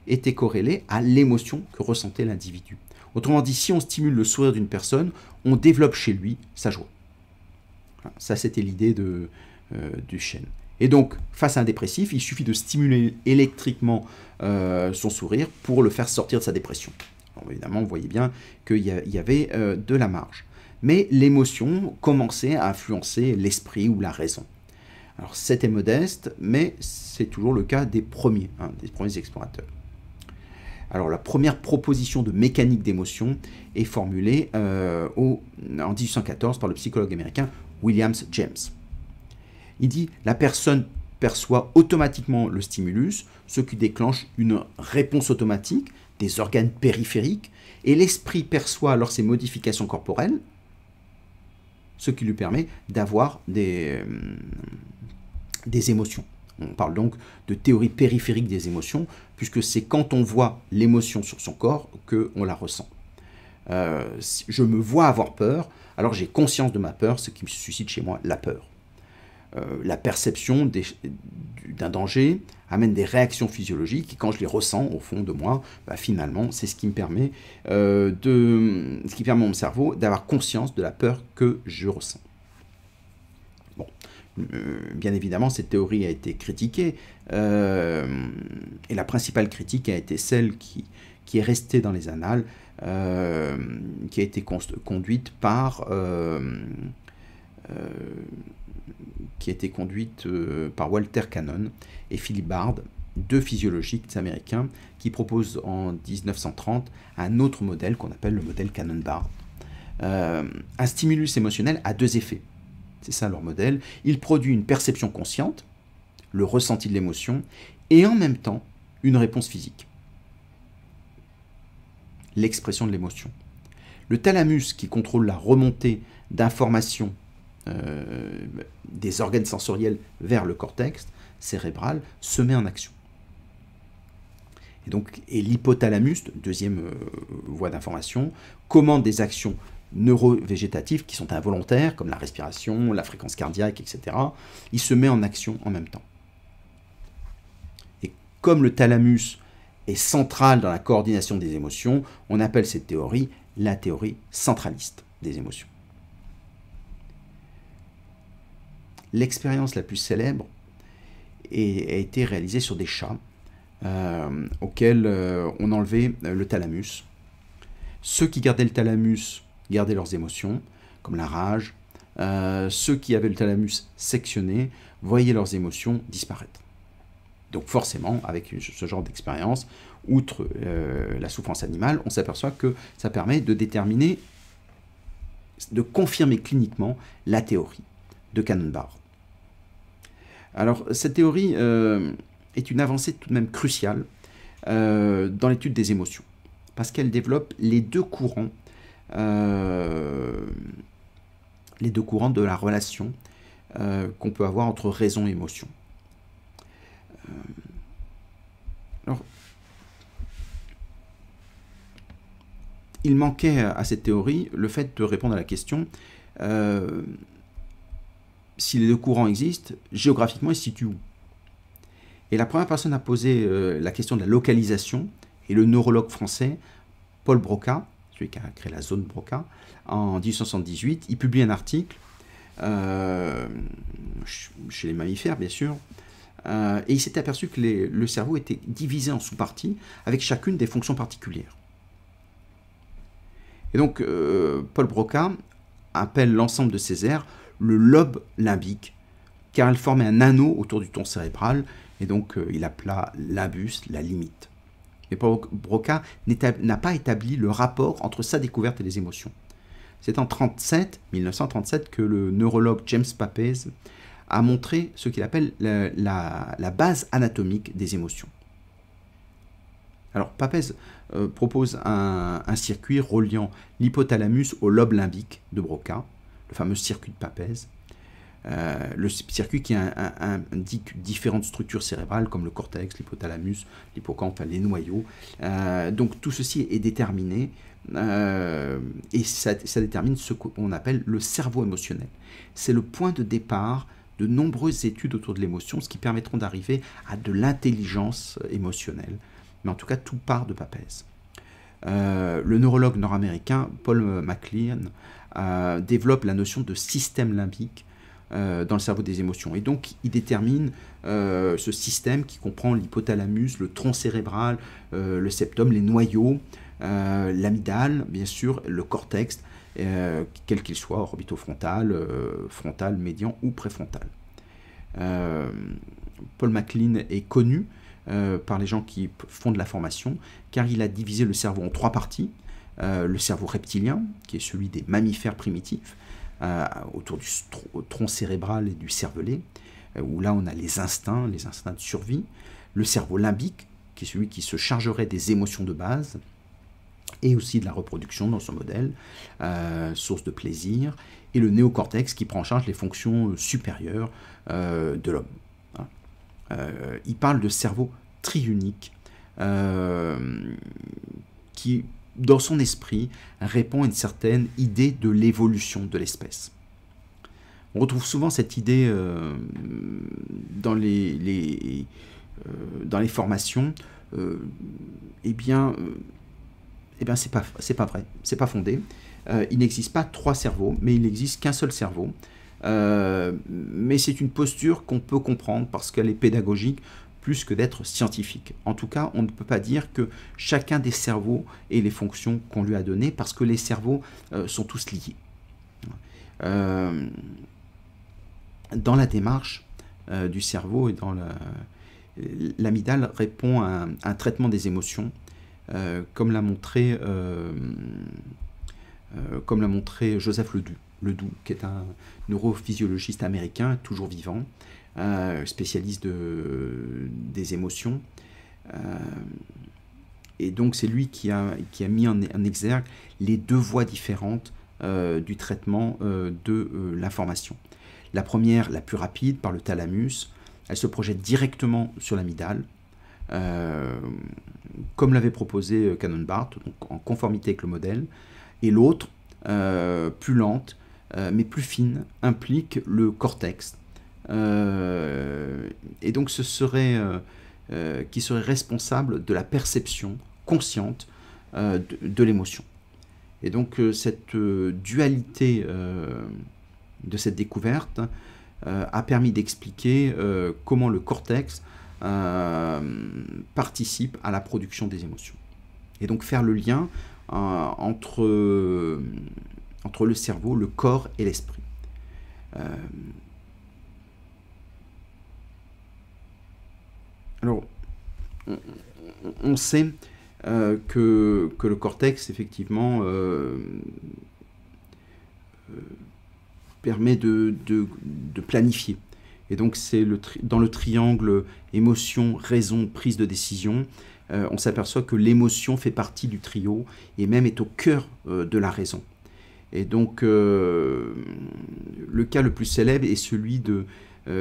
était corrélée à l'émotion que ressentait l'individu. Autrement dit, si on stimule le sourire d'une personne, on développe chez lui sa joie. Ça, c'était l'idée de, euh, du chêne. Et donc, face à un dépressif, il suffit de stimuler électriquement euh, son sourire pour le faire sortir de sa dépression. évidemment, vous voyez bien qu'il y, avait euh, de la marge mais l'émotion commençait à influencer l'esprit ou la raison. Alors c'était modeste, mais c'est toujours le cas des premiers, hein, des premiers explorateurs. Alors la première proposition de mécanique d'émotion est formulée euh, en 1814 par le psychologue américain Williams James. Il dit la personne perçoit automatiquement le stimulus, ce qui déclenche une réponse automatique des organes périphériques, et l'esprit perçoit alors ses modifications corporelles, ce qui lui permet d'avoir des, des émotions. On parle donc de théorie périphérique des émotions, puisque c'est quand on voit l'émotion sur son corps qu'on la ressent. Euh, je me vois avoir peur, alors j'ai conscience de ma peur, ce qui me suscite chez moi la peur. Euh, la perception d'un danger amène des réactions physiologiques, et quand je les ressens au fond de moi, bah, finalement, c'est ce qui me permet euh, de, ce qui permet à mon cerveau d'avoir conscience de la peur que je ressens. Bon, euh, bien évidemment, cette théorie a été critiquée, et la principale critique a été celle qui, qui est restée dans les annales, qui a été conduite par qui a été conduite euh, par Walter Cannon et Philip Bard, deux physiologistes américains qui proposent en 1930 un autre modèle qu'on appelle le modèle Cannon-Bard. Euh, un stimulus émotionnel a deux effets. C'est ça leur modèle. Il produit une perception consciente, le ressenti de l'émotion, et en même temps une réponse physique. L'expression de l'émotion. Le thalamus qui contrôle la remontée d'informations euh, des organes sensoriels vers le cortex cérébral se met en action. Et donc, et l'hypothalamus, deuxième euh, voie d'information, commande des actions neurovégétatives qui sont involontaires, comme la respiration, la fréquence cardiaque, etc. Il se met en action en même temps. Et comme le thalamus est central dans la coordination des émotions, on appelle cette théorie la théorie centraliste des émotions. L'expérience la plus célèbre a été réalisée sur des chats euh, auxquels euh, on enlevait euh, le thalamus. Ceux qui gardaient le thalamus gardaient leurs émotions, comme la rage. ceux qui avaient le thalamus sectionné voyaient leurs émotions disparaître. Donc forcément, avec ce genre d'expérience, outre la souffrance animale, on s'aperçoit que ça permet de déterminer, de confirmer cliniquement la théorie de cannon alors cette théorie euh, est une avancée tout de même cruciale euh, dans l'étude des émotions, parce qu'elle développe les deux courants, euh, les deux courants de la relation qu'on peut avoir entre raison et émotion. alors, il manquait à cette théorie le fait de répondre à la question si les deux courants existent, géographiquement, ils se situent où Et la première personne à poser euh, la question de la localisation est le neurologue français Paul Broca, celui qui a créé la zone Broca, en 1878. Il publie un article euh, chez les mammifères, bien sûr, euh, et il s'est aperçu que le cerveau était divisé en sous-parties avec chacune des fonctions particulières. Et donc, Paul Broca appelle l'ensemble de ces aires le lobe limbique, car elle formait un anneau autour du ton cérébral, et donc euh, il appela l'imbus la limite. Mais Broca n'a pas établi le rapport entre sa découverte et les émotions. C'est en 1937 que le neurologue James Papez a montré ce qu'il appelle la, base anatomique des émotions. Alors Papez euh, propose un circuit reliant l'hypothalamus au lobe limbique de Broca, le fameux circuit de Papez. Euh, le circuit qui indique différentes structures cérébrales comme le cortex, l'hypothalamus, l'hippocampe, les noyaux. Euh, donc tout ceci est déterminé euh, et ça, ça, détermine ce qu'on appelle le cerveau émotionnel. C'est le point de départ de nombreuses études autour de l'émotion, ce qui permettront d'arriver à de l'intelligence émotionnelle. Mais en tout cas, tout part de Papez. le neurologue nord-américain Paul MacLean euh, développe la notion de système limbique euh, dans le cerveau des émotions. Et donc, il détermine euh, ce système qui comprend l'hypothalamus, le tronc cérébral, le septum, les noyaux, l'amidale, bien sûr, le cortex, quel qu'il soit, orbitofrontal, frontal, médian ou préfrontal. Paul MacLean est connu par les gens qui font de la formation, car il a divisé le cerveau en trois parties. Euh, le cerveau reptilien, qui est celui des mammifères primitifs, euh, autour du tronc cérébral et du cervelet, euh, où là on a les instincts, les instincts de survie, le cerveau limbique, qui est celui qui se chargerait des émotions de base, et aussi de la reproduction dans son modèle, source de plaisir, et le néocortex qui prend en charge les fonctions supérieures de l'homme. Hein. il parle de cerveau triunique, qui dans son esprit, à une certaine idée de l'évolution de l'espèce. On retrouve souvent cette idée euh, dans, les, euh, dans les formations. Euh, eh bien, eh bien c'est pas, pas vrai, c'est pas fondé. il n'existe pas trois cerveaux, mais il n'existe qu'un seul cerveau. mais c'est une posture qu'on peut comprendre parce qu'elle est pédagogique que d'être scientifique. En tout cas, on ne peut pas dire que chacun des cerveaux ait les fonctions qu'on lui a données, parce que les cerveaux euh, sont tous liés. Euh, dans la démarche euh, du cerveau et dans l'amidale répond à un, traitement des émotions, comme l'a montré, comme l'a montré Joseph Ledoux, Ledoux, qui est un neurophysiologiste américain toujours vivant, spécialiste des émotions. Euh, et donc c'est lui qui a, mis en, exergue les deux voies différentes euh, du traitement euh, de l'information. La première, la plus rapide, par le thalamus, elle se projette directement sur l'amidale, comme l'avait proposé Canon Barth, donc en conformité avec le modèle, et l'autre, plus lente, mais plus fine, implique le cortex, euh, et donc ce serait euh, euh, qui serait responsable de la perception consciente de, l'émotion. Et donc cette dualité de cette découverte a permis d'expliquer comment le cortex participe à la production des émotions. Et donc faire le lien entre, entre le cerveau, le corps et l'esprit. Alors, on, sait euh, que, le cortex, effectivement, euh, euh, permet de, planifier. Et donc, c'est le dans le triangle émotion, raison, prise de décision, on s'aperçoit que l'émotion fait partie du trio et même est au cœur de la raison. Et donc, le cas le plus célèbre est celui de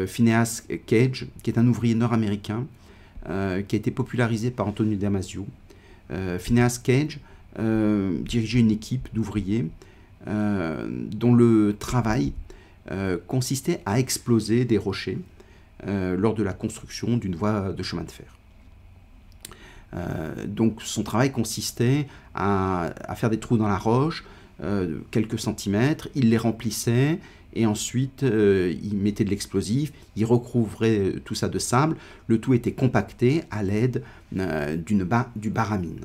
Phineas Cage, qui est un ouvrier nord-américain euh, qui a été popularisé par Antonio Damasio. Euh, Phineas Cage euh, dirigeait une équipe d'ouvriers dont le travail consistait à exploser des rochers lors de la construction d'une voie de chemin de fer. donc son travail consistait à, à, faire des trous dans la roche, quelques centimètres, il les remplissait et ensuite euh, il mettait de l'explosif, il recouvrait euh, tout ça de sable, le tout était compacté à l'aide euh, d'une du baramine.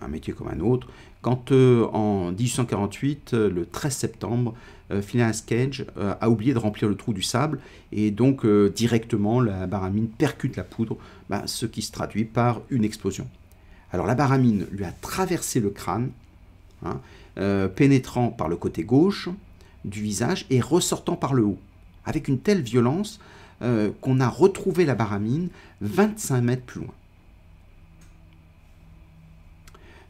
un métier comme un autre. Quand en 1848, le 13 septembre, Phileas Cage a oublié de remplir le trou du sable et donc directement la baramine percute la poudre, bah, ce qui se traduit par une explosion. Alors la baramine lui a traversé le crâne, hein, pénétrant par le côté gauche, du visage et ressortant par le haut, avec une telle violence euh, qu'on a retrouvé la baramine 25 mètres plus loin.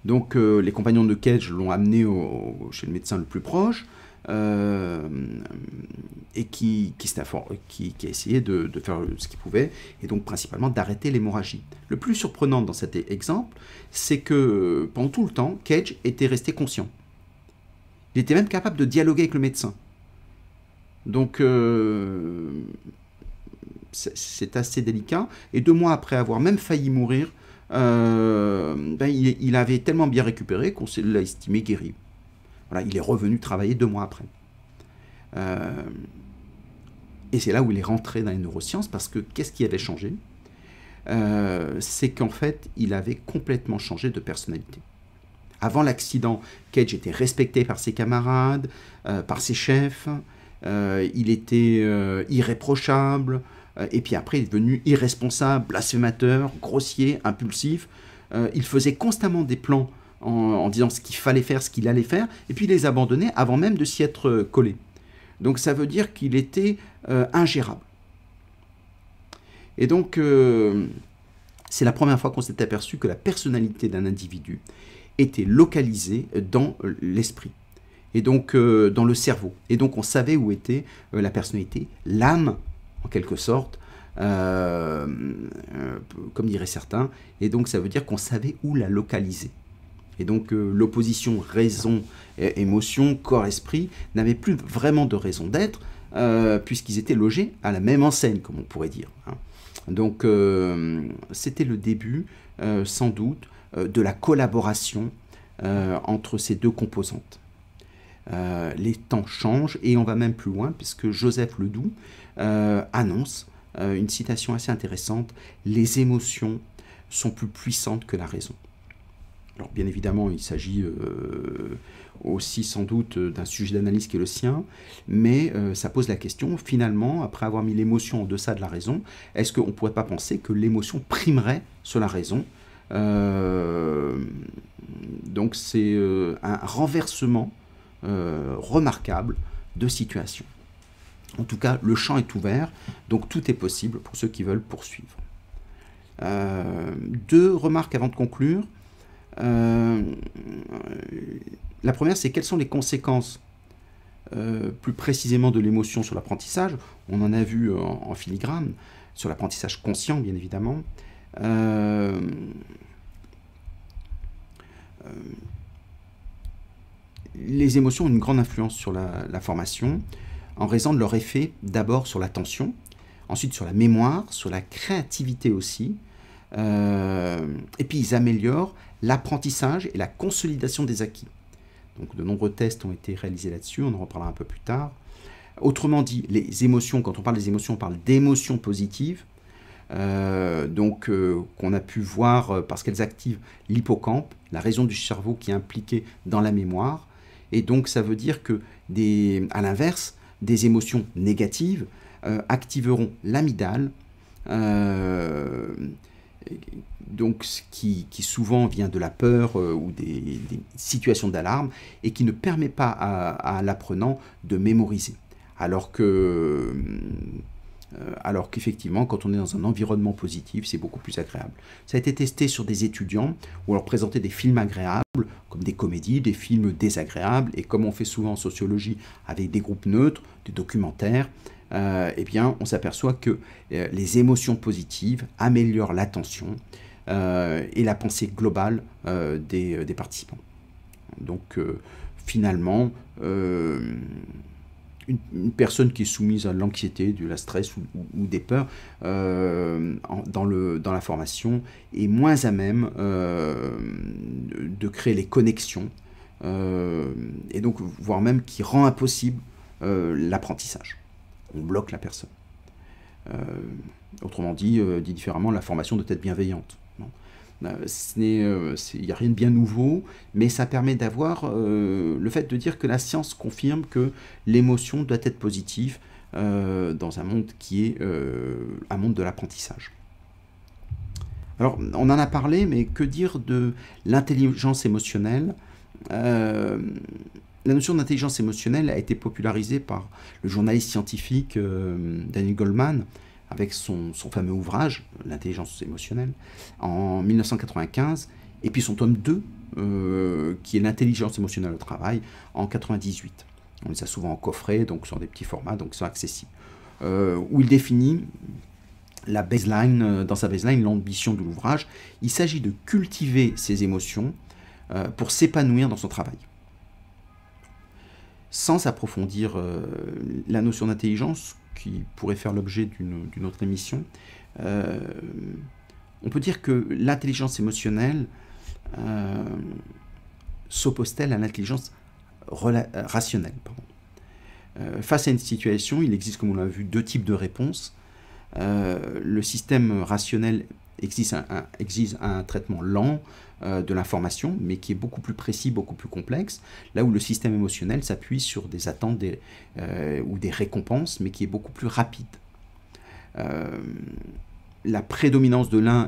Donc euh, les compagnons de Cage l'ont amené chez le médecin le plus proche euh, et qui, qui, qui, a essayé de, de faire ce qu'il pouvait et donc principalement d'arrêter l'hémorragie. Le plus surprenant dans cet e-, exemple, c'est que pendant tout le temps, Cage était resté conscient. Il était même capable de dialoguer avec le médecin. Donc, euh, c'est assez délicat. Et deux mois après avoir même failli mourir, euh, ben, il, avait tellement bien récupéré qu'on l'a estimé guéri. Voilà, il est revenu travailler deux mois après. Euh, et c'est là où il est rentré dans les neurosciences, parce que qu'est-ce qui avait changé C'est qu'en fait, il avait complètement changé de personnalité avant l'accident, Cage était respecté par ses camarades, euh, par ses chefs, euh, il était euh, irréprochable, et puis après il est devenu irresponsable, blasphémateur, grossier, impulsif. il faisait constamment des plans en, en disant ce qu'il fallait faire, ce qu'il allait faire, et puis il les abandonnait avant même de s'y être collé. Donc ça veut dire qu'il était ingérable. Et donc, c'est la première fois qu'on s'est aperçu que la personnalité d'un individu était localisée dans l'esprit et donc euh, dans le cerveau. Et donc on savait où était euh, la personnalité, l'âme en quelque sorte, euh, comme diraient certains. Et donc ça veut dire qu'on savait où la localiser. Et donc l'opposition raison-émotion, corps-esprit n'avait plus vraiment de raison d'être puisqu'ils étaient logés à la même enseigne, comme on pourrait dire. Hein. Donc c'était le début, sans doute, euh, de la collaboration euh, entre ces deux composantes. Euh, les temps changent et on va même plus loin puisque Joseph Ledoux annonce une citation assez intéressante, les émotions sont plus puissantes que la raison. Alors bien évidemment, il s'agit aussi sans doute d'un sujet d'analyse qui est le sien, mais ça pose la question, finalement, après avoir mis l'émotion en deçà de la raison, est-ce qu'on ne pourrait pas penser que l'émotion primerait sur la raison euh, donc c'est euh, un renversement euh, remarquable de situation. En tout cas, le champ est ouvert, donc tout est possible pour ceux qui veulent poursuivre. deux remarques avant de conclure. la première, c'est quelles sont les conséquences plus précisément de l'émotion sur l'apprentissage. On en a vu en filigrane, sur l'apprentissage conscient, bien évidemment. Euh, euh, les émotions ont une grande influence sur la, formation en raison de leur effet d'abord sur l'attention, ensuite sur la mémoire, sur la créativité aussi, euh, et puis ils améliorent l'apprentissage et la consolidation des acquis. Donc de nombreux tests ont été réalisés là-dessus, on en reparlera un peu plus tard. Autrement dit, les émotions, quand on parle des émotions, on parle d'émotions positives, euh, donc euh, qu'on a pu voir euh, parce qu'elles activent l'hippocampe, la raison du cerveau qui est impliquée dans la mémoire. Et donc ça veut dire que, des, à l'inverse, des émotions négatives activeront l'amygdale, donc ce qui, souvent vient de la peur ou des, situations d'alarme et qui ne permet pas à l'apprenant de mémoriser. Alors que euh, alors qu'effectivement, quand on est dans un environnement positif, c'est beaucoup plus agréable. Ça a été testé sur des étudiants, où on leur présentait des films agréables, comme des comédies, des films désagréables, et comme on fait souvent en sociologie avec des groupes neutres, des documentaires, euh, eh bien, on s'aperçoit que euh, les émotions positives améliorent l'attention et la pensée globale des, participants. Donc, finalement, une, personne qui est soumise à l'anxiété, de la stress ou, des peurs euh, dans, le, dans la formation est moins à même euh, de créer les connexions, euh, et donc voire même qui rend impossible l'apprentissage. On bloque la personne. autrement dit, dit différemment, la formation doit être bienveillante. Euh, Il n'y euh, a rien de bien nouveau, mais ça permet d'avoir euh, le fait de dire que la science confirme que l'émotion doit être positive dans un monde qui est un monde de l'apprentissage. Alors, on en a parlé, mais que dire de l'intelligence émotionnelle La notion d'intelligence émotionnelle a été popularisée par le journaliste scientifique Daniel Goldman, avec son, son fameux ouvrage, L'intelligence émotionnelle, en 1995, et puis son tome 2, euh, qui est L'intelligence émotionnelle au travail, en 1998. On les a souvent en coffret, donc sur des petits formats, donc ils sont accessibles. Euh, où il définit la baseline, euh, dans sa baseline, l'ambition de l'ouvrage. Il s'agit de cultiver ses émotions pour s'épanouir dans son travail sans approfondir euh, la notion d'intelligence qui pourrait faire l'objet d'une autre émission, euh, on peut dire que l'intelligence émotionnelle euh, s'oppose-t-elle à l'intelligence rationnelle face à une situation, il existe, comme on l'a vu, deux types de réponses. le système rationnel existe un, un, traitement lent, euh, de l'information, mais qui est beaucoup plus précis, beaucoup plus complexe, là où le système émotionnel s'appuie sur des attentes euh, ou des récompenses, mais qui est beaucoup plus rapide. Euh, la prédominance de l'un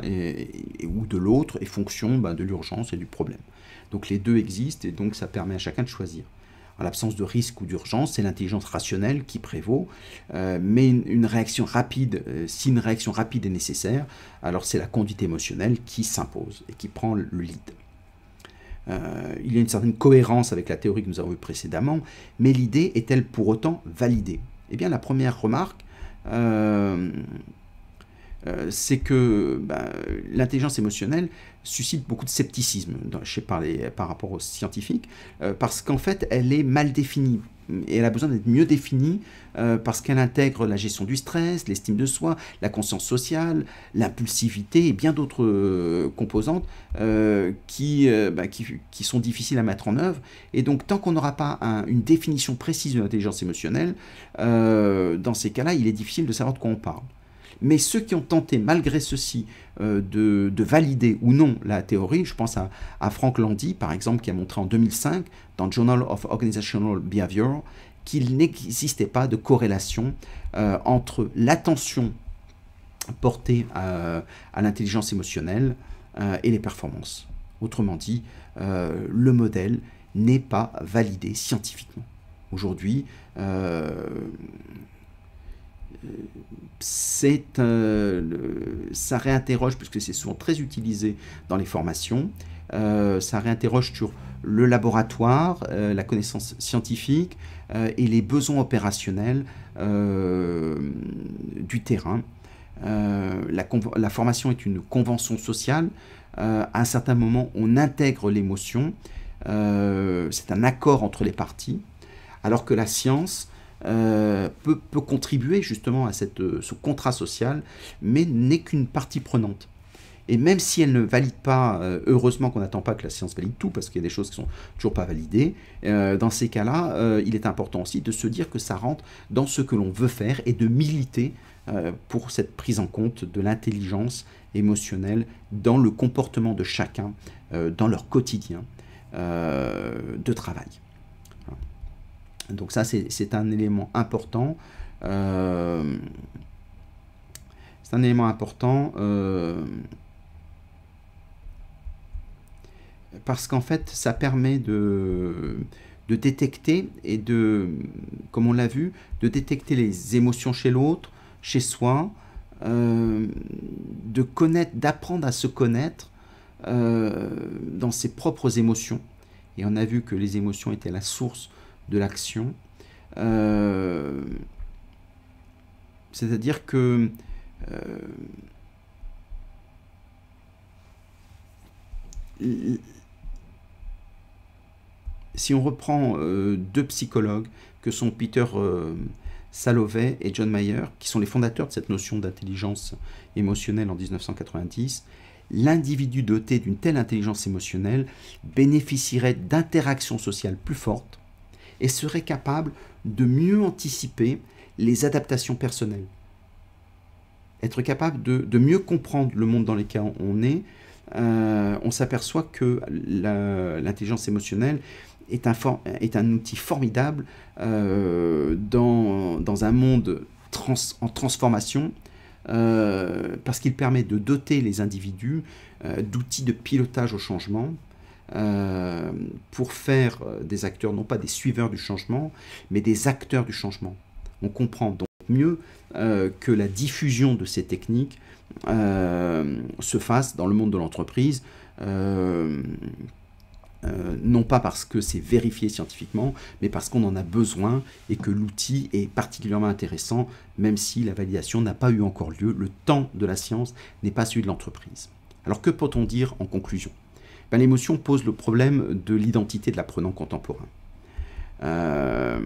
ou de l'autre est fonction bah, de l'urgence et du problème. Donc les deux existent et donc ça permet à chacun de choisir. En l'absence de risque ou d'urgence, c'est l'intelligence rationnelle qui prévaut, euh, mais une, réaction rapide, euh, si une réaction rapide est nécessaire, alors c'est la conduite émotionnelle qui s'impose et qui prend le lead. Euh, il y a une certaine cohérence avec la théorie que nous avons vue précédemment, mais l'idée est-elle pour autant validée Eh bien, la première remarque, euh, c'est que bah, l'intelligence émotionnelle suscite beaucoup de scepticisme par, par rapport aux scientifiques, euh, parce qu'en fait, elle est mal définie et elle a besoin d'être mieux définie euh, parce qu'elle intègre la gestion du stress, l'estime de soi, la conscience sociale, l'impulsivité et bien d'autres composantes bah, qui, sont difficiles à mettre en œuvre. Et donc tant qu'on n'aura pas une définition précise de l'intelligence émotionnelle, dans ces cas-là, il est difficile de savoir de quoi on parle. Mais ceux qui ont tenté malgré ceci euh, de, valider ou non la théorie, je pense à, à Frank Landy par exemple qui a montré en 2005 dans Journal of Organizational Behavior qu'il n'existait pas de corrélation euh, entre l'attention portée euh, à, l'intelligence émotionnelle et les performances. Autrement dit, le modèle n'est pas validé scientifiquement. Aujourd'hui, c'est, euh, ça réinterroge, puisque c'est souvent très utilisé dans les formations, euh, ça réinterroge sur le laboratoire, euh, la connaissance scientifique et les besoins opérationnels du terrain. la, formation est une convention sociale. à un certain moment, on intègre l'émotion. c'est un accord entre les parties. Alors que la science, euh, peut, contribuer justement à euh, ce contrat social, mais n'est qu'une partie prenante. Et même si elle ne valide pas, euh, heureusement qu'on n'attend pas que la science valide tout, parce qu'il y a des choses qui sont toujours pas validées, dans ces cas-là, il est important aussi de se dire que ça rentre dans ce que l'on veut faire et de militer pour cette prise en compte de l'intelligence émotionnelle dans le comportement de chacun, dans leur quotidien de travail. Donc ça, c'est un élément important. Euh, c'est un élément important euh, parce qu'en fait, ça permet de, détecter et de, comme on l'a vu, de détecter les émotions chez l'autre, chez soi, euh, de connaître, d'apprendre à se connaître dans ses propres émotions. Et on a vu que les émotions étaient la source de l'action. Euh, c'est-à-dire que euh, si on reprend euh, deux psychologues que sont Peter Salovey et John Mayer, qui sont les fondateurs de cette notion d'intelligence émotionnelle en 1990, l'individu doté d'une telle intelligence émotionnelle bénéficierait d'interactions sociales plus fortes et serait capable de mieux anticiper les adaptations personnelles. Être capable de, mieux comprendre le monde dans lequel on est, euh, on s'aperçoit que l'intelligence émotionnelle est un, est un, outil formidable euh, dans, dans, un monde en transformation, euh, parce qu'il permet de doter les individus d'outils de pilotage au changement, euh, pour faire euh, des acteurs, non pas des suiveurs du changement, mais des acteurs du changement. On comprend donc mieux euh, que la diffusion de ces techniques se fasse dans le monde de l'entreprise. non pas parce que c'est vérifié scientifiquement, mais parce qu'on en a besoin et que l'outil est particulièrement intéressant, même si la validation n'a pas eu encore lieu. Le temps de la science n'est pas celui de l'entreprise. Alors que peut-on dire en conclusion ben, l'émotion pose le problème de l'identité de l'apprenant contemporain. Euh,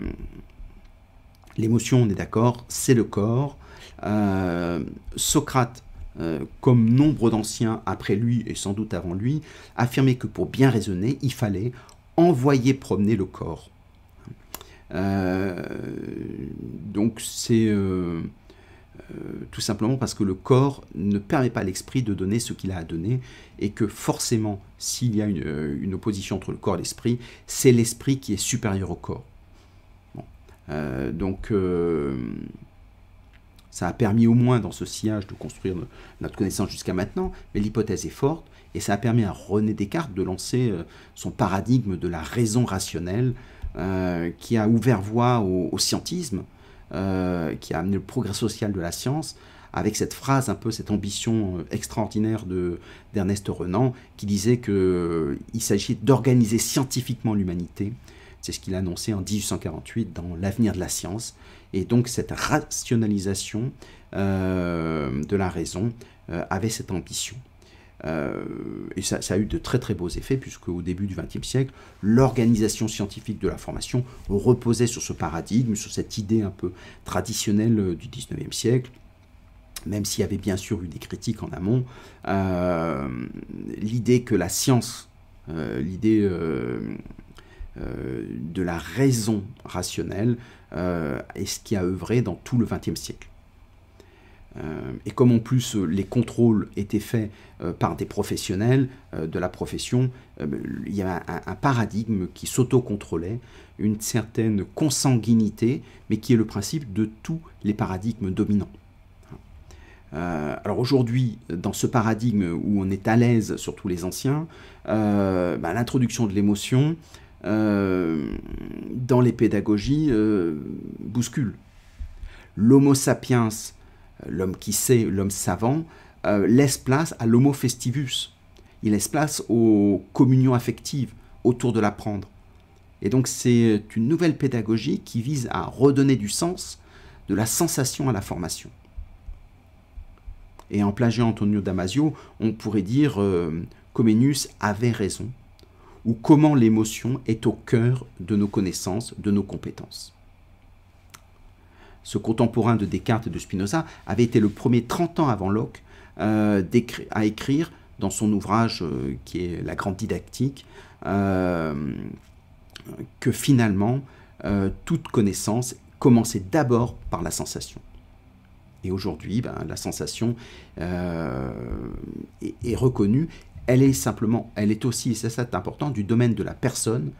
l'émotion, on est d'accord, c'est le corps. Euh, Socrate, euh, comme nombre d'anciens après lui et sans doute avant lui, affirmait que pour bien raisonner, il fallait envoyer promener le corps. donc c'est euh, tout simplement parce que le corps ne permet pas à l'esprit de donner ce qu'il a à donner, et que forcément, s'il y a une, euh, opposition entre le corps et l'esprit, c'est l'esprit qui est supérieur au corps. Euh, donc, ça a permis au moins dans ce sillage de construire notre connaissance jusqu'à maintenant, mais l'hypothèse est forte, et ça a permis à René Descartes de lancer son paradigme de la raison rationnelle, qui a ouvert voie au scientisme, euh, qui a amené le progrès social de la science, avec cette phrase, un peu cette ambition euh, extraordinaire de, d'Ernest Renan, qui disait qu'il euh, il s'agit d'organiser scientifiquement l'humanité. C'est ce qu'il a annoncé en 1848 dans L'avenir de la science. Et donc cette rationalisation de la raison avait cette ambition. Euh, et ça, a eu de très très beaux effets, puisque au début du XXe siècle, l'organisation scientifique de la formation reposait sur ce paradigme, sur cette idée un peu traditionnelle euh, du XIXe siècle. Même s'il y avait bien sûr eu des critiques en amont, euh, l'idée que la science, l'idée de la raison rationnelle est ce qui a œuvré dans tout le XXe siècle. Euh, et comme en plus euh, les contrôles étaient faits euh, par des professionnels de la profession, ben, il y avait un, paradigme qui s'autocontrôlait, une certaine consanguinité, mais qui est le principe de tous les paradigmes dominants. alors aujourd'hui, dans ce paradigme où on est à l'aise, surtout les anciens, ben, l'introduction de l'émotion dans les pédagogies bouscule. L'homo sapiens l'homme qui sait, l'homme savant, euh, laisse place à l'homo festivus. Il laisse place aux communions affectives autour de l'apprendre. Et donc c'est une nouvelle pédagogie qui vise à redonner du sens, de la sensation à la formation. Et en plagiant Antonio Damasio, on pourrait dire Comenius euh, avait raison, ou comment l'émotion est au cœur de nos connaissances, de nos compétences ce contemporain de Descartes et de Spinoza, avait été le premier 30 ans avant Locke euh, à écrire dans son ouvrage euh, qui est La Grande Didactique, euh, que finalement, toute connaissance commençait d'abord par la sensation. Et aujourd'hui, ben, la sensation est, reconnue. Elle est simplement, elle est aussi, c'est important, du domaine de la personne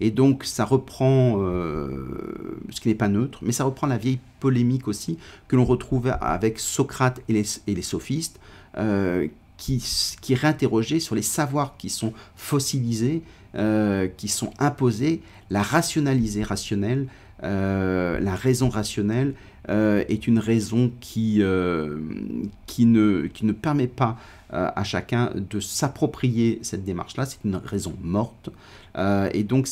et donc ça reprend, euh, ce qui n'est pas neutre, mais ça reprend la vieille polémique aussi que l'on retrouve avec Socrate et les, sophistes, euh, qui, qui réinterrogeaient sur les savoirs qui sont fossilisés, euh, qui sont imposés, la rationaliser rationnelle, la raison rationnelle est une raison qui, ne, qui ne permet pas à chacun de s'approprier cette démarche-là, c'est une raison morte. Euh, et donc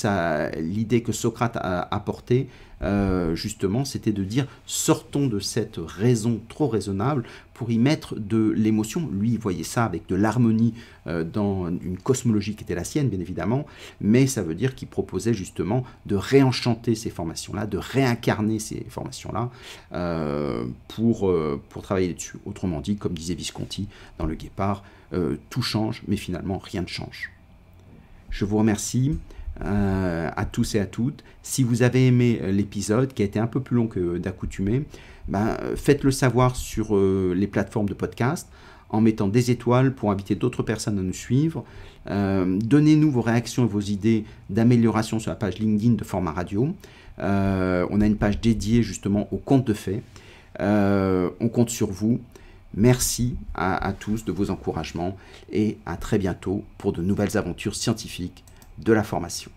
l'idée que Socrate a apportée, euh, justement, c'était de dire sortons de cette raison trop raisonnable pour y mettre de l'émotion. Lui, il voyait ça avec de l'harmonie euh, dans une cosmologie qui était la sienne, bien évidemment, mais ça veut dire qu'il proposait justement de réenchanter ces formations-là, de réincarner ces formations-là pour, travailler dessus. Autrement dit, comme disait Visconti dans Le Guépard, tout change, mais finalement rien ne change. Je vous remercie. Euh, à tous et à toutes. Si vous avez aimé euh, l'épisode, qui a été un peu plus long que d'accoutumée, ben, faites-le savoir sur euh, les plateformes de podcast en mettant des étoiles pour inviter d'autres personnes à nous suivre. Donnez-nous vos réactions et vos idées d'amélioration sur la page LinkedIn de Format Radio. on a une page dédiée justement au compte de fait. on compte sur vous. Merci à, tous de vos encouragements et à très bientôt pour de nouvelles aventures scientifiques de la formation.